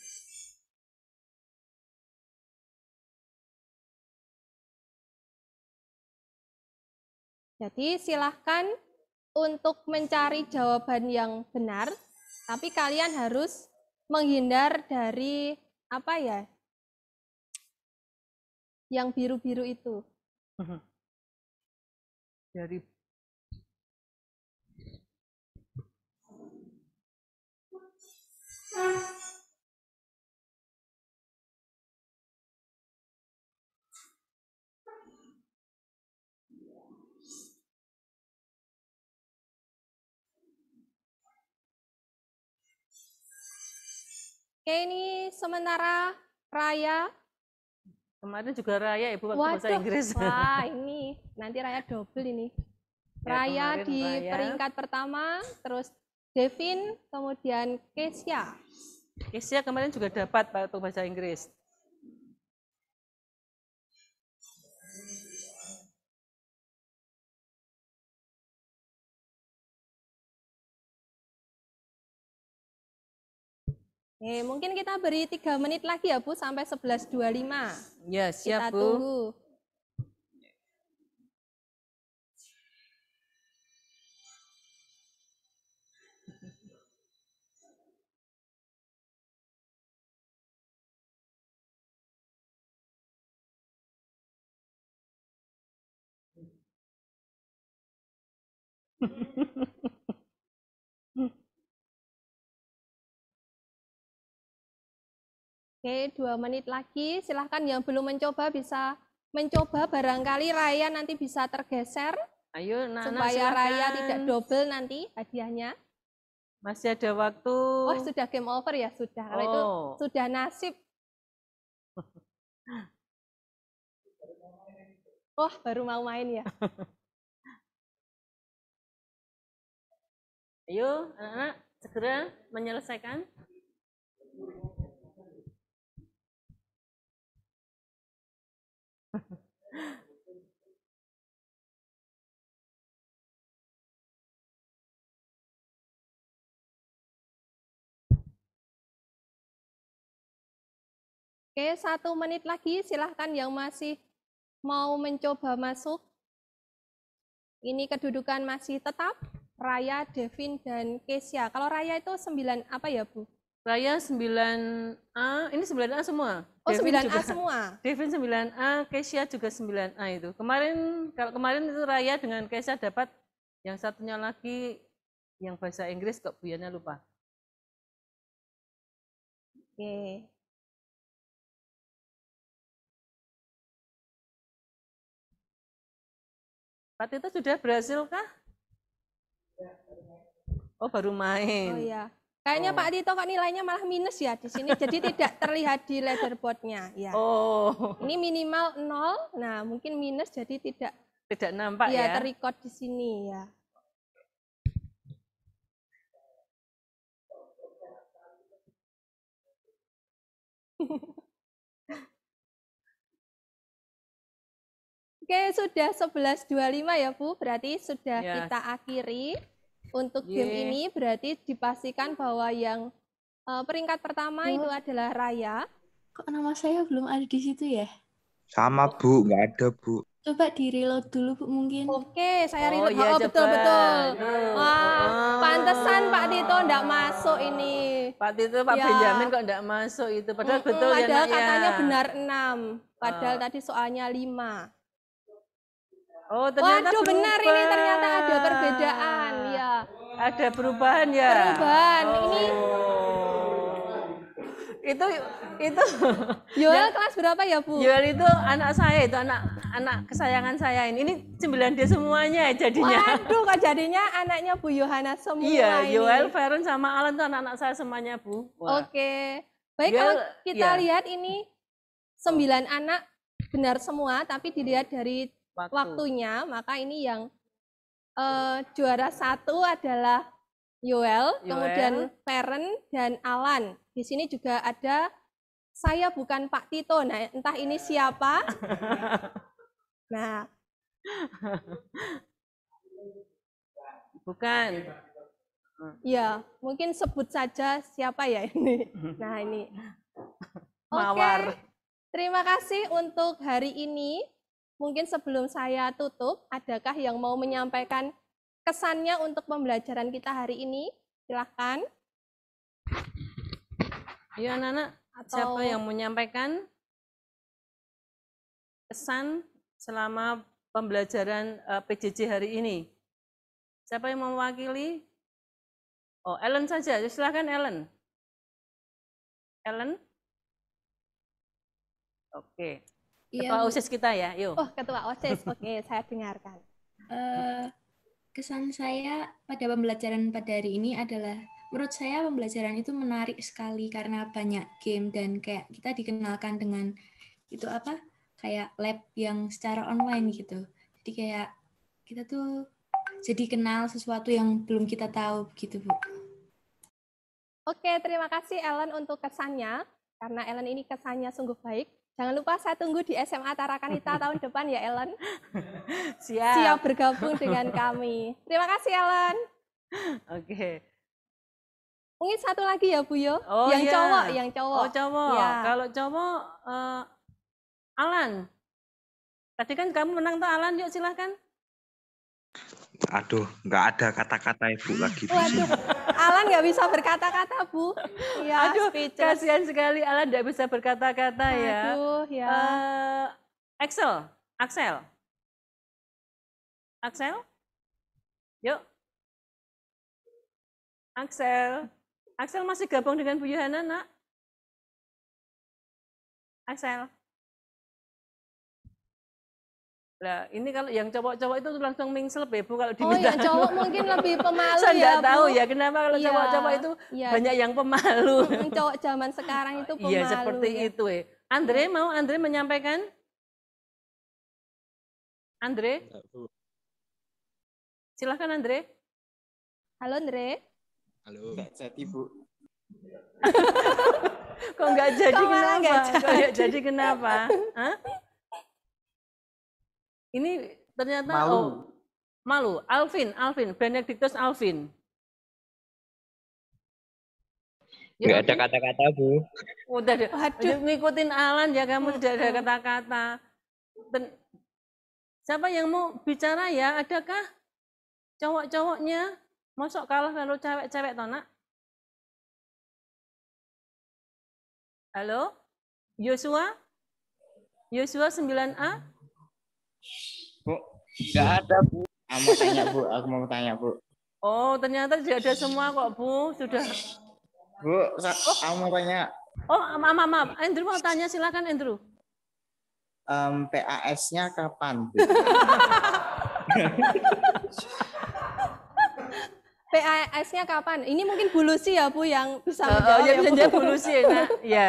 Jadi silahkan untuk mencari jawaban yang benar tapi kalian harus menghindar dari apa ya? Yang biru-biru itu. Mhm. Dari Oke, ini sementara Raya. Kemarin juga Raya Ibu ya, waktu Waduh, bahasa Inggris. <laughs> Wah, ini nanti Raya double ini. Ya, Raya ya, di Raya. peringkat pertama, terus Devin, kemudian Kesia. Kesia kemarin juga dapat waktu bahasa Inggris. Oke, eh, mungkin kita beri tiga menit lagi ya Bu sampai 11.25. Ya, siap kita Bu. Tunggu. <laughs> Oke, dua menit lagi. Silahkan yang belum mencoba bisa mencoba. Barangkali Raya nanti bisa tergeser. Ayo, Nana, supaya silakan. Raya tidak double nanti hadiahnya. Masih ada waktu. Wah, oh, sudah game over ya sudah. Kalau itu oh. sudah nasib. <laughs> Wah, oh, baru mau main ya. Ayo, anak-anak segera menyelesaikan. Oke, satu menit lagi. Silahkan yang masih mau mencoba masuk. Ini kedudukan masih tetap Raya, Devin, dan Kesia. Kalau Raya itu sembilan apa ya, Bu? Raya 9A, ini 9A semua. Oh, Devin 9A juga. semua. <laughs> Devin 9A, Kesia juga 9A itu. Kemarin kalau kemarin itu Raya dengan Kesia dapat yang satunya lagi yang bahasa Inggris kok Buyana lupa. Oke. Okay. Tito sudah berhasil kah? Ya, oh, baru main. Oh iya. Kayaknya oh. Pak Tito kok nilainya malah minus ya di sini, jadi <laughs> tidak terlihat di leaderboardnya. Ya. Oh. Ini minimal nol, nah mungkin minus jadi tidak tidak nampak ya. Ya terrecord di sini ya. <laughs> Oke, sudah 11.25 ya Bu, berarti sudah yes. Iya. kita akhiri. Untuk yeah. game ini berarti dipastikan bahwa yang uh, peringkat pertama oh. itu adalah Raya. Kok nama saya belum ada di situ ya? Sama Bu, nggak ada Bu. Coba di reload dulu Bu mungkin. Oke, saya oh, reload. Oh, oh betul betul. Hmm. Wah, oh. pantesan Pak Tito nggak masuk ini. Pak Tito Pak ya. Benjamin kok nggak masuk itu. Padahal mm -mm, betul ya. Padahal ya. katanya ya. benar enam. Padahal oh. tadi soalnya lima. Oh, ternyata Waduh, berubah. benar ini ternyata ada perbedaan ya. Ada perubahan ya. Perubahan. Oh. Ini itu itu Yoel ya, kelas berapa ya Bu? Yoel itu anak saya itu anak anak kesayangan saya ini. Ini 9 dia semuanya ya jadinya. Waduh kok jadinya anaknya Bu Yohana semua Iya, ini. Yoel, Feren sama Alan itu anak-anak saya semuanya Bu. Wah. Oke. Baik Yoel, kalau kita ya. lihat ini sembilan anak benar semua tapi dilihat dari Waktu. waktunya maka ini yang uh, juara satu adalah Yoel, kemudian Feren dan Alan. Di sini juga ada saya bukan Pak Tito. Nah, entah ini eh. siapa. <laughs> Nah. Bukan. Ya, mungkin sebut saja siapa ya ini. Nah, ini. <laughs> Oke Okay. Terima kasih untuk hari ini. Mungkin sebelum saya tutup, adakah yang mau menyampaikan kesannya untuk pembelajaran kita hari ini? Silahkan. Iya, anak-anak, Atau... siapa yang menyampaikan kesan selama pembelajaran eh, PJJ hari ini? Siapa yang mewakili? Oh, Ellen saja. Ya, Silahkan Ellen. Ellen? Oke. Okay. Iya, ketua iya, OSIS kita ya, yuk. Oh, Ketua OSIS. <laughs> Oke, okay, saya dengarkan. Uh, kesan saya pada pembelajaran pada hari ini adalah menurut saya pembelajaran itu menarik sekali karena banyak game dan kayak kita dikenalkan dengan itu apa? kayak lab yang secara online gitu. Jadi kayak kita tuh jadi kenal sesuatu yang belum kita tahu gitu, Bu. Oke, terima kasih Ellen untuk kesannya karena Ellen ini kesannya sungguh baik Jangan lupa saya tunggu di SMA Tarakanita tahun <laughs> depan ya Ellen. Siap. Siap bergabung dengan kami. Terima kasih Ellen. Oke. Okay. Mungkin satu lagi ya Bu Yo, oh, yang yeah. cowok, yang cowok. Oh cowok. Ya. Kalau cowok, uh, Alan. Tadi kan kamu menang tuh Alan, yuk silahkan. Aduh, nggak ada kata-kata ibu lagi. Waduh, Alan nggak bisa berkata-kata bu. Ya, Aduh, speechless. kasihan sekali Alan nggak bisa berkata-kata ya. Aduh, ya. Uh, Axel, Axel, Axel, yuk. Axel, Axel masih gabung dengan Bu Yohana, nak? Axel. Nah, ini kalau yang cowok-cowok itu langsung mingslep ya, Bu, kalau diminta. Oh, yang cowok mungkin lebih <laughs> pemalu Saya ya, Saya enggak tahu ya kenapa kalau iya. cowok-cowok ya, itu ya. banyak yang pemalu. cowok zaman sekarang itu iya, pemalu. Iya, seperti ya. itu ya. Andre iya. mau Andre menyampaikan? Andre? Silahkan Andre. Halo Andre. Halo. Enggak jadi, Bu. <laughs> Kok enggak jadi Kok kenapa? Enggak jadi. Kok enggak jadi kenapa? Hah? Ini ternyata malu. Oh, malu. Alvin, Alvin, Benedictus Alvin. Enggak ya, ada kata-kata, Bu. Udah, Aduh. ngikutin Alan ya kamu hmm. tidak ada kata-kata. Siapa yang mau bicara ya? Adakah cowok-cowoknya? Masuk kalah kalau cewek-cewek Tona? Halo? Yosua? Yosua 9A? Bu, nggak ada bu. Aku mau tanya bu, aku mau tanya bu. Oh, ternyata tidak ada semua kok bu, sudah. Bu, oh. aku mau tanya. Oh, maaf, maaf, maaf. Andrew mau tanya, silakan Andrew. Um, PAS-nya kapan? Bu? <laughs> PAS-nya kapan? Ini mungkin Bulusi ya Bu yang bisa oh, oh, menjawab. Oh, ya, bisa Bulusi. ya.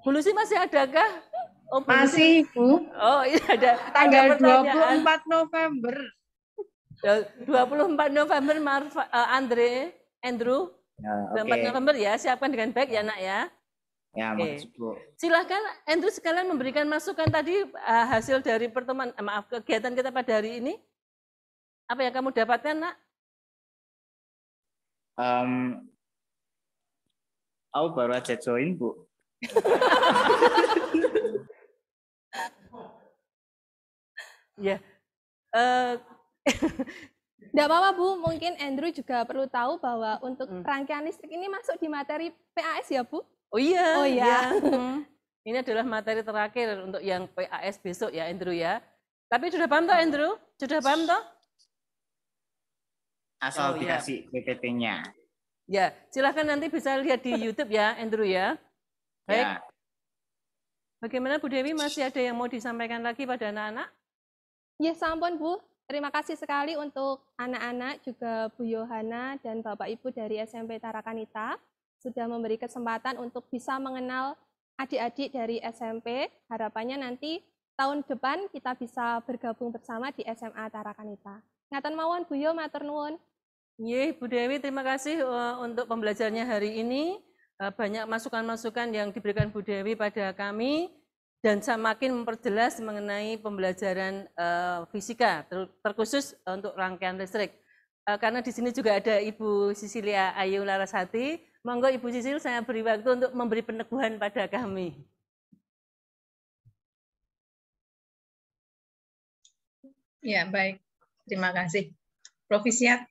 Bulusi iya. masih ada adakah? Oh, masih Bu. Oh, iya ada tanggal ada 24 November. 24 November Marfa, uh, eh, Andre Andrew Ya, 24 November ya, siapkan dengan baik ya, Nak ya. Ya, okay. Bu. Silahkan Andrew sekalian memberikan masukan tadi uh, hasil dari pertemuan eh, maaf kegiatan kita pada hari ini. Apa yang kamu dapatkan, Nak? Um, aku baru aja join, Bu. <laughs> Iya. Eh Tidak <laughs> apa-apa Bu, mungkin Andrew juga perlu tahu bahwa untuk hmm. rangkaian listrik ini masuk di materi PAS ya Bu? Oh iya. Oh iya. Ya. <laughs> Ini adalah materi terakhir untuk yang PAS besok ya Andrew ya. Tapi sudah paham toh Andrew? Sudah paham toh? Asal oh, dikasih ya. PPT-nya. Ya, silahkan nanti bisa lihat di YouTube ya Andrew ya. Baik. Ya. Bagaimana Bu Dewi masih ada yang mau disampaikan lagi pada anak-anak? Ya sampun Bu, terima kasih sekali untuk anak-anak juga Bu Yohana dan Bapak Ibu dari SMP Tarakanita sudah memberi kesempatan untuk bisa mengenal adik-adik dari SMP. Harapannya nanti tahun depan kita bisa bergabung bersama di SMA Tarakanita. Ngatan mawon Bu Yo matur nuwun. Nggih Bu Dewi, terima kasih eh, untuk pembelajarannya hari ini. Eh, banyak masukan-masukan yang diberikan Bu Dewi pada kami dan semakin memperjelas mengenai pembelajaran uh, fisika ter terkhusus eh, untuk rangkaian listrik. Uh, karena di sini juga ada Ibu Sisilia Ayu Larasati. Monggo Ibu Sisil saya beri waktu untuk memberi peneguhan pada kami. Ya, baik. Terima kasih. Profisiat,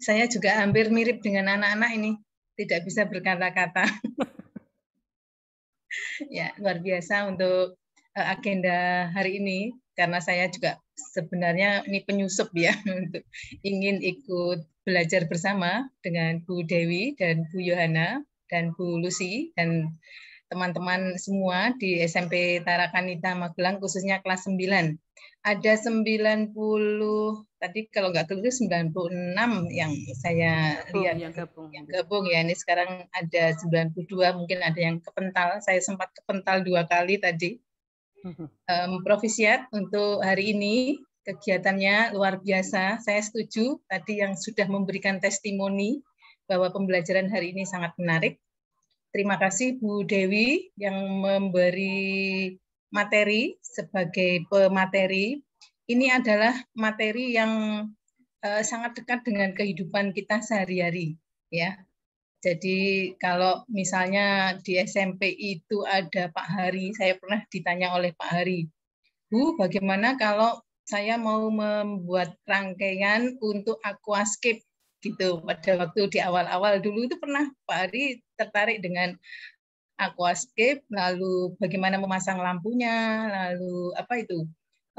saya juga hampir mirip dengan anak-anak ini. Tidak bisa berkata-kata. <laughs> <laughs> ya, luar biasa untuk eh, agenda hari ini karena saya juga sebenarnya ini penyusup ya <laughs> untuk ingin ikut belajar bersama dengan Bu Dewi dan Bu Yohana dan Bu Lucy dan teman-teman semua di SMP Tarakanita Magelang khususnya kelas 9. Ada 90 tadi kalau nggak keliru 96 yang iya. saya gabung, lihat yang gabung. yang gabung ya ini sekarang ada 92 mungkin ada yang kepental. Saya sempat kepental dua kali tadi. Um, <laughs> Profisiat untuk hari ini kegiatannya luar biasa. Saya setuju tadi yang sudah memberikan testimoni bahwa pembelajaran hari ini sangat menarik Terima kasih Bu Dewi yang memberi materi sebagai pemateri. Ini adalah materi yang eh, sangat dekat dengan kehidupan kita sehari-hari, ya. Jadi kalau misalnya di SMP itu ada Pak Hari, saya pernah ditanya oleh Pak Hari, Bu, bagaimana kalau saya mau membuat rangkaian untuk aquascape gitu pada waktu di awal-awal dulu itu pernah Pak Ari tertarik dengan aquascape lalu bagaimana memasang lampunya lalu apa itu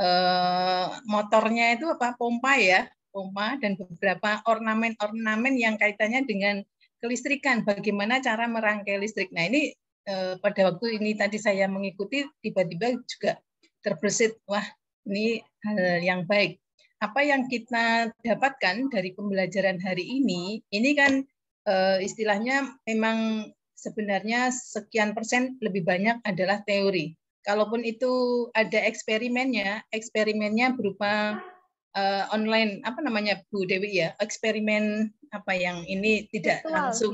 eh motornya itu apa pompa ya pompa dan beberapa ornamen-ornamen yang kaitannya dengan kelistrikan bagaimana cara merangkai listrik nah ini eh, pada waktu ini tadi saya mengikuti tiba-tiba juga terbersit wah ini hal yang baik apa yang kita dapatkan dari pembelajaran hari ini, ini kan eh, istilahnya memang sebenarnya sekian persen lebih banyak adalah teori. Kalaupun itu ada eksperimennya, eksperimennya berupa uh, online apa namanya Bu Dewi ya, eksperimen apa yang ini tidak virtual. langsung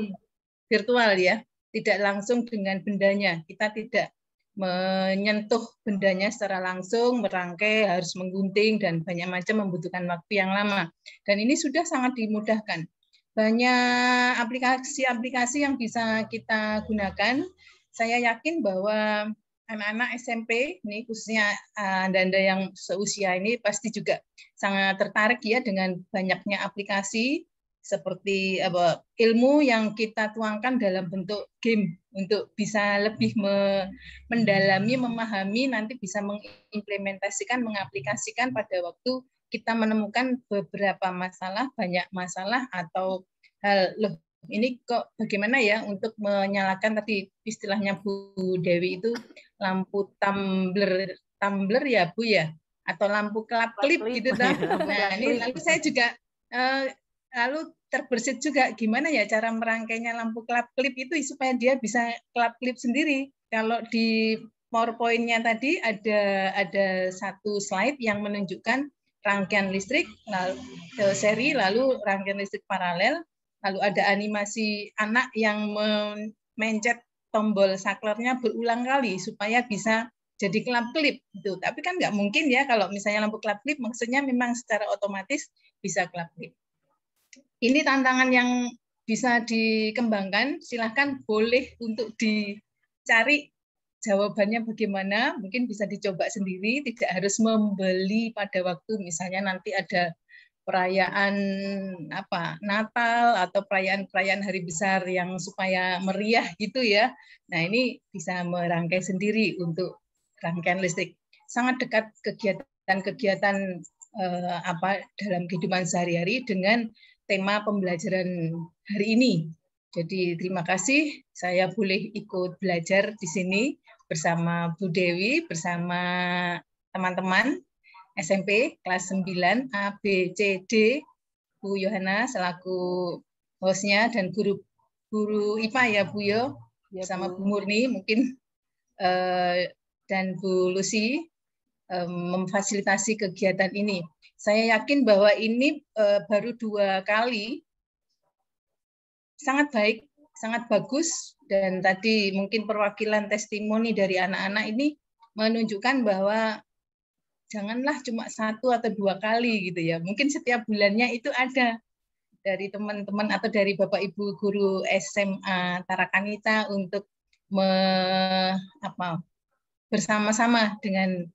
virtual ya, tidak langsung dengan bendanya. Kita tidak menyentuh bendanya secara langsung, merangkai, harus menggunting, dan banyak macam membutuhkan waktu yang lama. Dan ini sudah sangat dimudahkan. Banyak aplikasi-aplikasi yang bisa kita gunakan. Saya yakin bahwa anak-anak SMP, ini khususnya eh, Anda-Anda yang seusia ini pasti juga sangat tertarik ya dengan banyaknya aplikasi seperti apa ilmu yang kita tuangkan dalam bentuk game untuk bisa lebih me, mendalami memahami nanti bisa mengimplementasikan mengaplikasikan pada waktu kita menemukan beberapa masalah banyak masalah atau hal loh ini kok bagaimana ya untuk menyalakan tadi istilahnya Bu Dewi itu lampu tumbler tumbler ya Bu ya atau lampu kelap klip gitu <laughs> iya, Nah, ini lalu saya juga uh, lalu terbersit juga gimana ya cara merangkainya lampu klap klip itu supaya dia bisa klap klip sendiri. Kalau di PowerPoint-nya tadi ada ada satu slide yang menunjukkan rangkaian listrik lalu, e, seri lalu rangkaian listrik paralel lalu ada animasi anak yang mencet tombol saklernya berulang kali supaya bisa jadi klap klip itu. Tapi kan nggak mungkin ya kalau misalnya lampu klap klip maksudnya memang secara otomatis bisa klap klip ini tantangan yang bisa dikembangkan, silahkan boleh untuk dicari jawabannya bagaimana, mungkin bisa dicoba sendiri, tidak harus membeli pada waktu misalnya nanti ada perayaan apa Natal atau perayaan-perayaan hari besar yang supaya meriah gitu ya. Nah ini bisa merangkai sendiri untuk rangkaian listrik. Sangat dekat kegiatan-kegiatan eh, apa dalam kehidupan sehari-hari dengan tema pembelajaran hari ini. Jadi terima kasih saya boleh ikut belajar di sini bersama Bu Dewi, bersama teman-teman SMP kelas 9 A, B, C, D, Bu Yohana selaku hostnya dan guru guru IPA ya Bu Yo, ya, sama Bu Murni mungkin uh, dan Bu Lucy memfasilitasi kegiatan ini. Saya yakin bahwa ini e, baru dua kali sangat baik, sangat bagus dan tadi mungkin perwakilan testimoni dari anak-anak ini menunjukkan bahwa janganlah cuma satu atau dua kali gitu ya. Mungkin setiap bulannya itu ada dari teman-teman atau dari Bapak Ibu guru SMA Tarakanita untuk me, apa bersama-sama dengan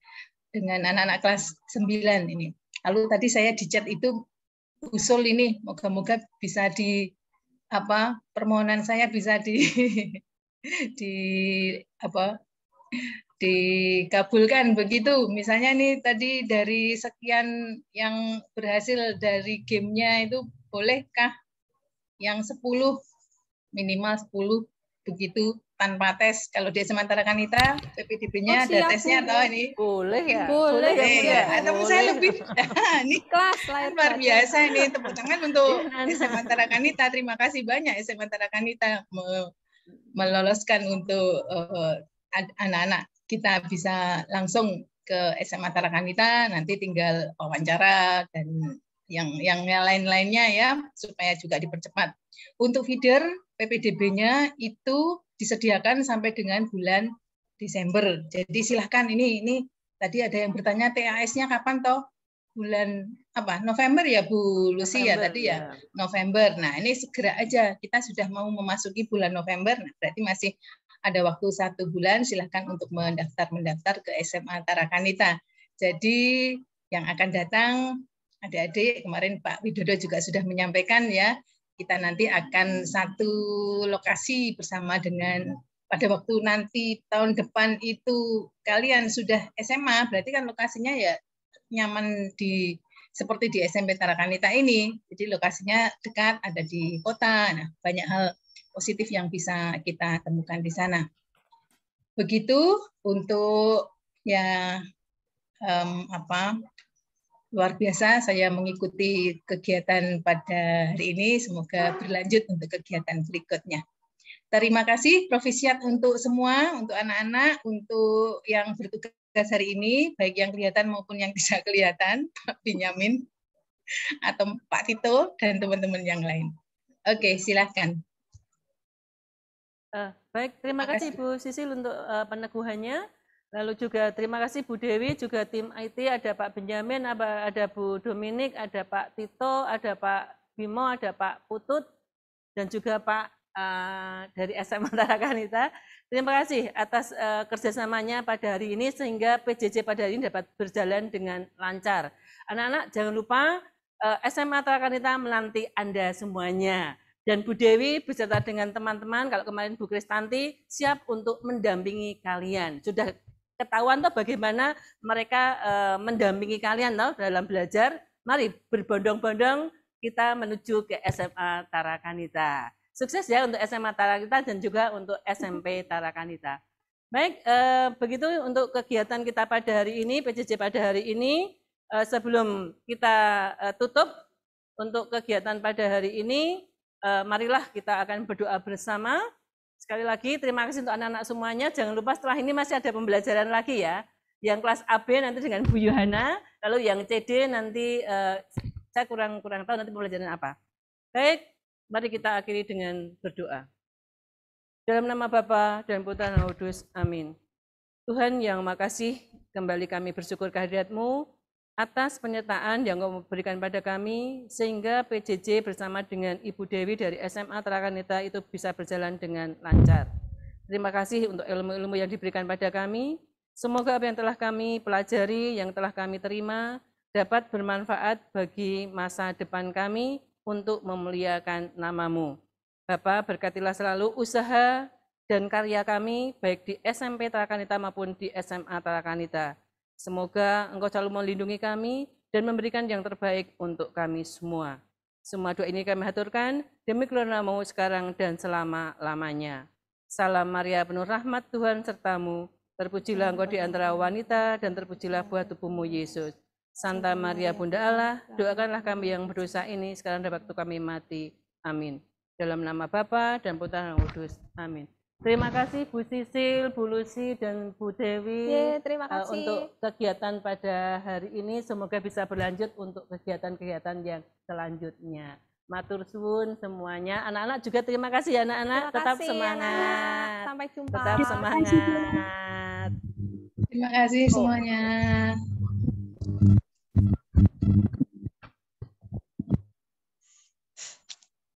dengan anak-anak kelas 9 ini. Lalu tadi saya di chat itu usul ini moga-moga bisa di apa permohonan saya bisa di <laughs> di apa dikabulkan begitu. Misalnya nih tadi dari sekian yang berhasil dari gamenya itu bolehkah yang 10 minimal 10 begitu tanpa tes. Kalau di sementara kanita, PPDB-nya oh, ada tesnya atau ini? Boleh ya. Boleh, boleh ya. Atau boleh. saya lebih <laughs> <laughs> ini kelas kan luar biasa ini tepuk tangan untuk iya, sementara kanita. Terima kasih banyak sementara kanita meloloskan untuk eh, eh, anak-anak uh, kita bisa langsung ke SMA Tarakanita nanti tinggal wawancara dan yang yang lain-lainnya ya supaya juga dipercepat. Untuk feeder PPDB-nya itu disediakan sampai dengan bulan Desember. Jadi silahkan ini ini tadi ada yang bertanya TAS-nya kapan toh? Bulan apa? November ya Bu Lucy ya tadi ya. ya. November. Nah, ini segera aja kita sudah mau memasuki bulan November. Nah, berarti masih ada waktu satu bulan silahkan untuk mendaftar mendaftar ke SMA Tarakanita. Jadi yang akan datang adik-adik kemarin Pak Widodo juga sudah menyampaikan ya kita nanti akan satu lokasi bersama dengan pada waktu nanti tahun depan itu kalian sudah SMA, berarti kan lokasinya ya nyaman di seperti di SMP Tarakanita ini. Jadi lokasinya dekat, ada di kota. Nah, banyak hal positif yang bisa kita temukan di sana. Begitu untuk ya um, apa luar biasa saya mengikuti kegiatan pada hari ini. Semoga berlanjut untuk kegiatan berikutnya. Terima kasih Provisiat untuk semua, untuk anak-anak, untuk yang bertugas hari ini, baik yang kelihatan maupun yang <laughs> tidak kelihatan, Pak Binyamin atau Pak Tito dan teman-teman yang lain. Oke, silahkan. Uh, eh, baik, terima, terima kasih Bu Sisil untuk uh, peneguhannya. Lalu juga terima kasih Bu Dewi, juga tim IT, ada Pak Benjamin, ada Bu Dominik, ada Pak Tito, ada Pak Bimo, ada Pak Putut, dan juga Pak uh, dari SMA <laughs> Tarakanita. Terima kasih atas uh, kerjasamanya pada hari ini, sehingga PJJ pada hari ini dapat berjalan dengan lancar. Anak-anak jangan lupa uh, eh, SMA Tarakanita menanti Anda semuanya. Dan Bu Dewi beserta dengan teman-teman, kalau kemarin Bu Kristanti, siap untuk mendampingi kalian. Sudah ketahuan tuh bagaimana mereka eh, mendampingi kalian dalam belajar. Mari berbondong-bondong kita menuju ke SMA Tarakanita. Sukses ya untuk SMA Tarakanita dan juga untuk SMP Tarakanita. Baik, eh, begitu untuk kegiatan kita pada hari ini, PJJ pada hari ini. Eh, sebelum kita tutup untuk kegiatan pada hari ini, marilah kita akan berdoa bersama. Sekali lagi, terima kasih untuk anak-anak semuanya. Jangan lupa setelah ini masih ada pembelajaran lagi ya. Yang kelas AB nanti dengan Bu Yohana, lalu yang CD nanti eh, saya kurang kurang tahu nanti pembelajaran apa. Baik, mari kita akhiri dengan berdoa. Dalam nama Bapa dan Putra dan Amin. Tuhan yang makasih, kembali kami bersyukur kehadiratmu atas penyertaan yang kau berikan pada kami, sehingga PJJ bersama dengan Ibu Dewi dari SMA Tarakanita itu bisa berjalan dengan lancar. Terima kasih untuk ilmu-ilmu yang diberikan pada kami. Semoga apa yang telah kami pelajari, yang telah kami terima, dapat bermanfaat bagi masa depan kami untuk memuliakan namamu. Bapak berkatilah selalu usaha dan karya kami, baik di SMP Tarakanita maupun di SMA Tarakanita. Semoga Engkau selalu melindungi kami dan memberikan yang terbaik untuk kami semua. Semua doa ini kami haturkan demi keluarga mau sekarang dan selama-lamanya. Salam Maria penuh rahmat Tuhan sertamu, terpujilah engkau di antara wanita dan terpujilah buah tubuhmu Yesus. Santa Maria Bunda Allah, doakanlah kami yang berdosa ini sekarang dan waktu kami mati. Amin. Dalam nama Bapa dan Putra dan Kudus. Amin. Terima kasih Bu Sisil, Bu Lusi, dan Bu Dewi Ye, terima eh, kasih. Uh, untuk kegiatan pada hari ini. Semoga bisa berlanjut untuk kegiatan-kegiatan yang selanjutnya. Matur suwun semuanya. Anak-anak juga terima kasih ya anak-anak. Tetap kasih, semangat. Anak. Sampai jumpa. Tetap semangat. Terima kasih semuanya.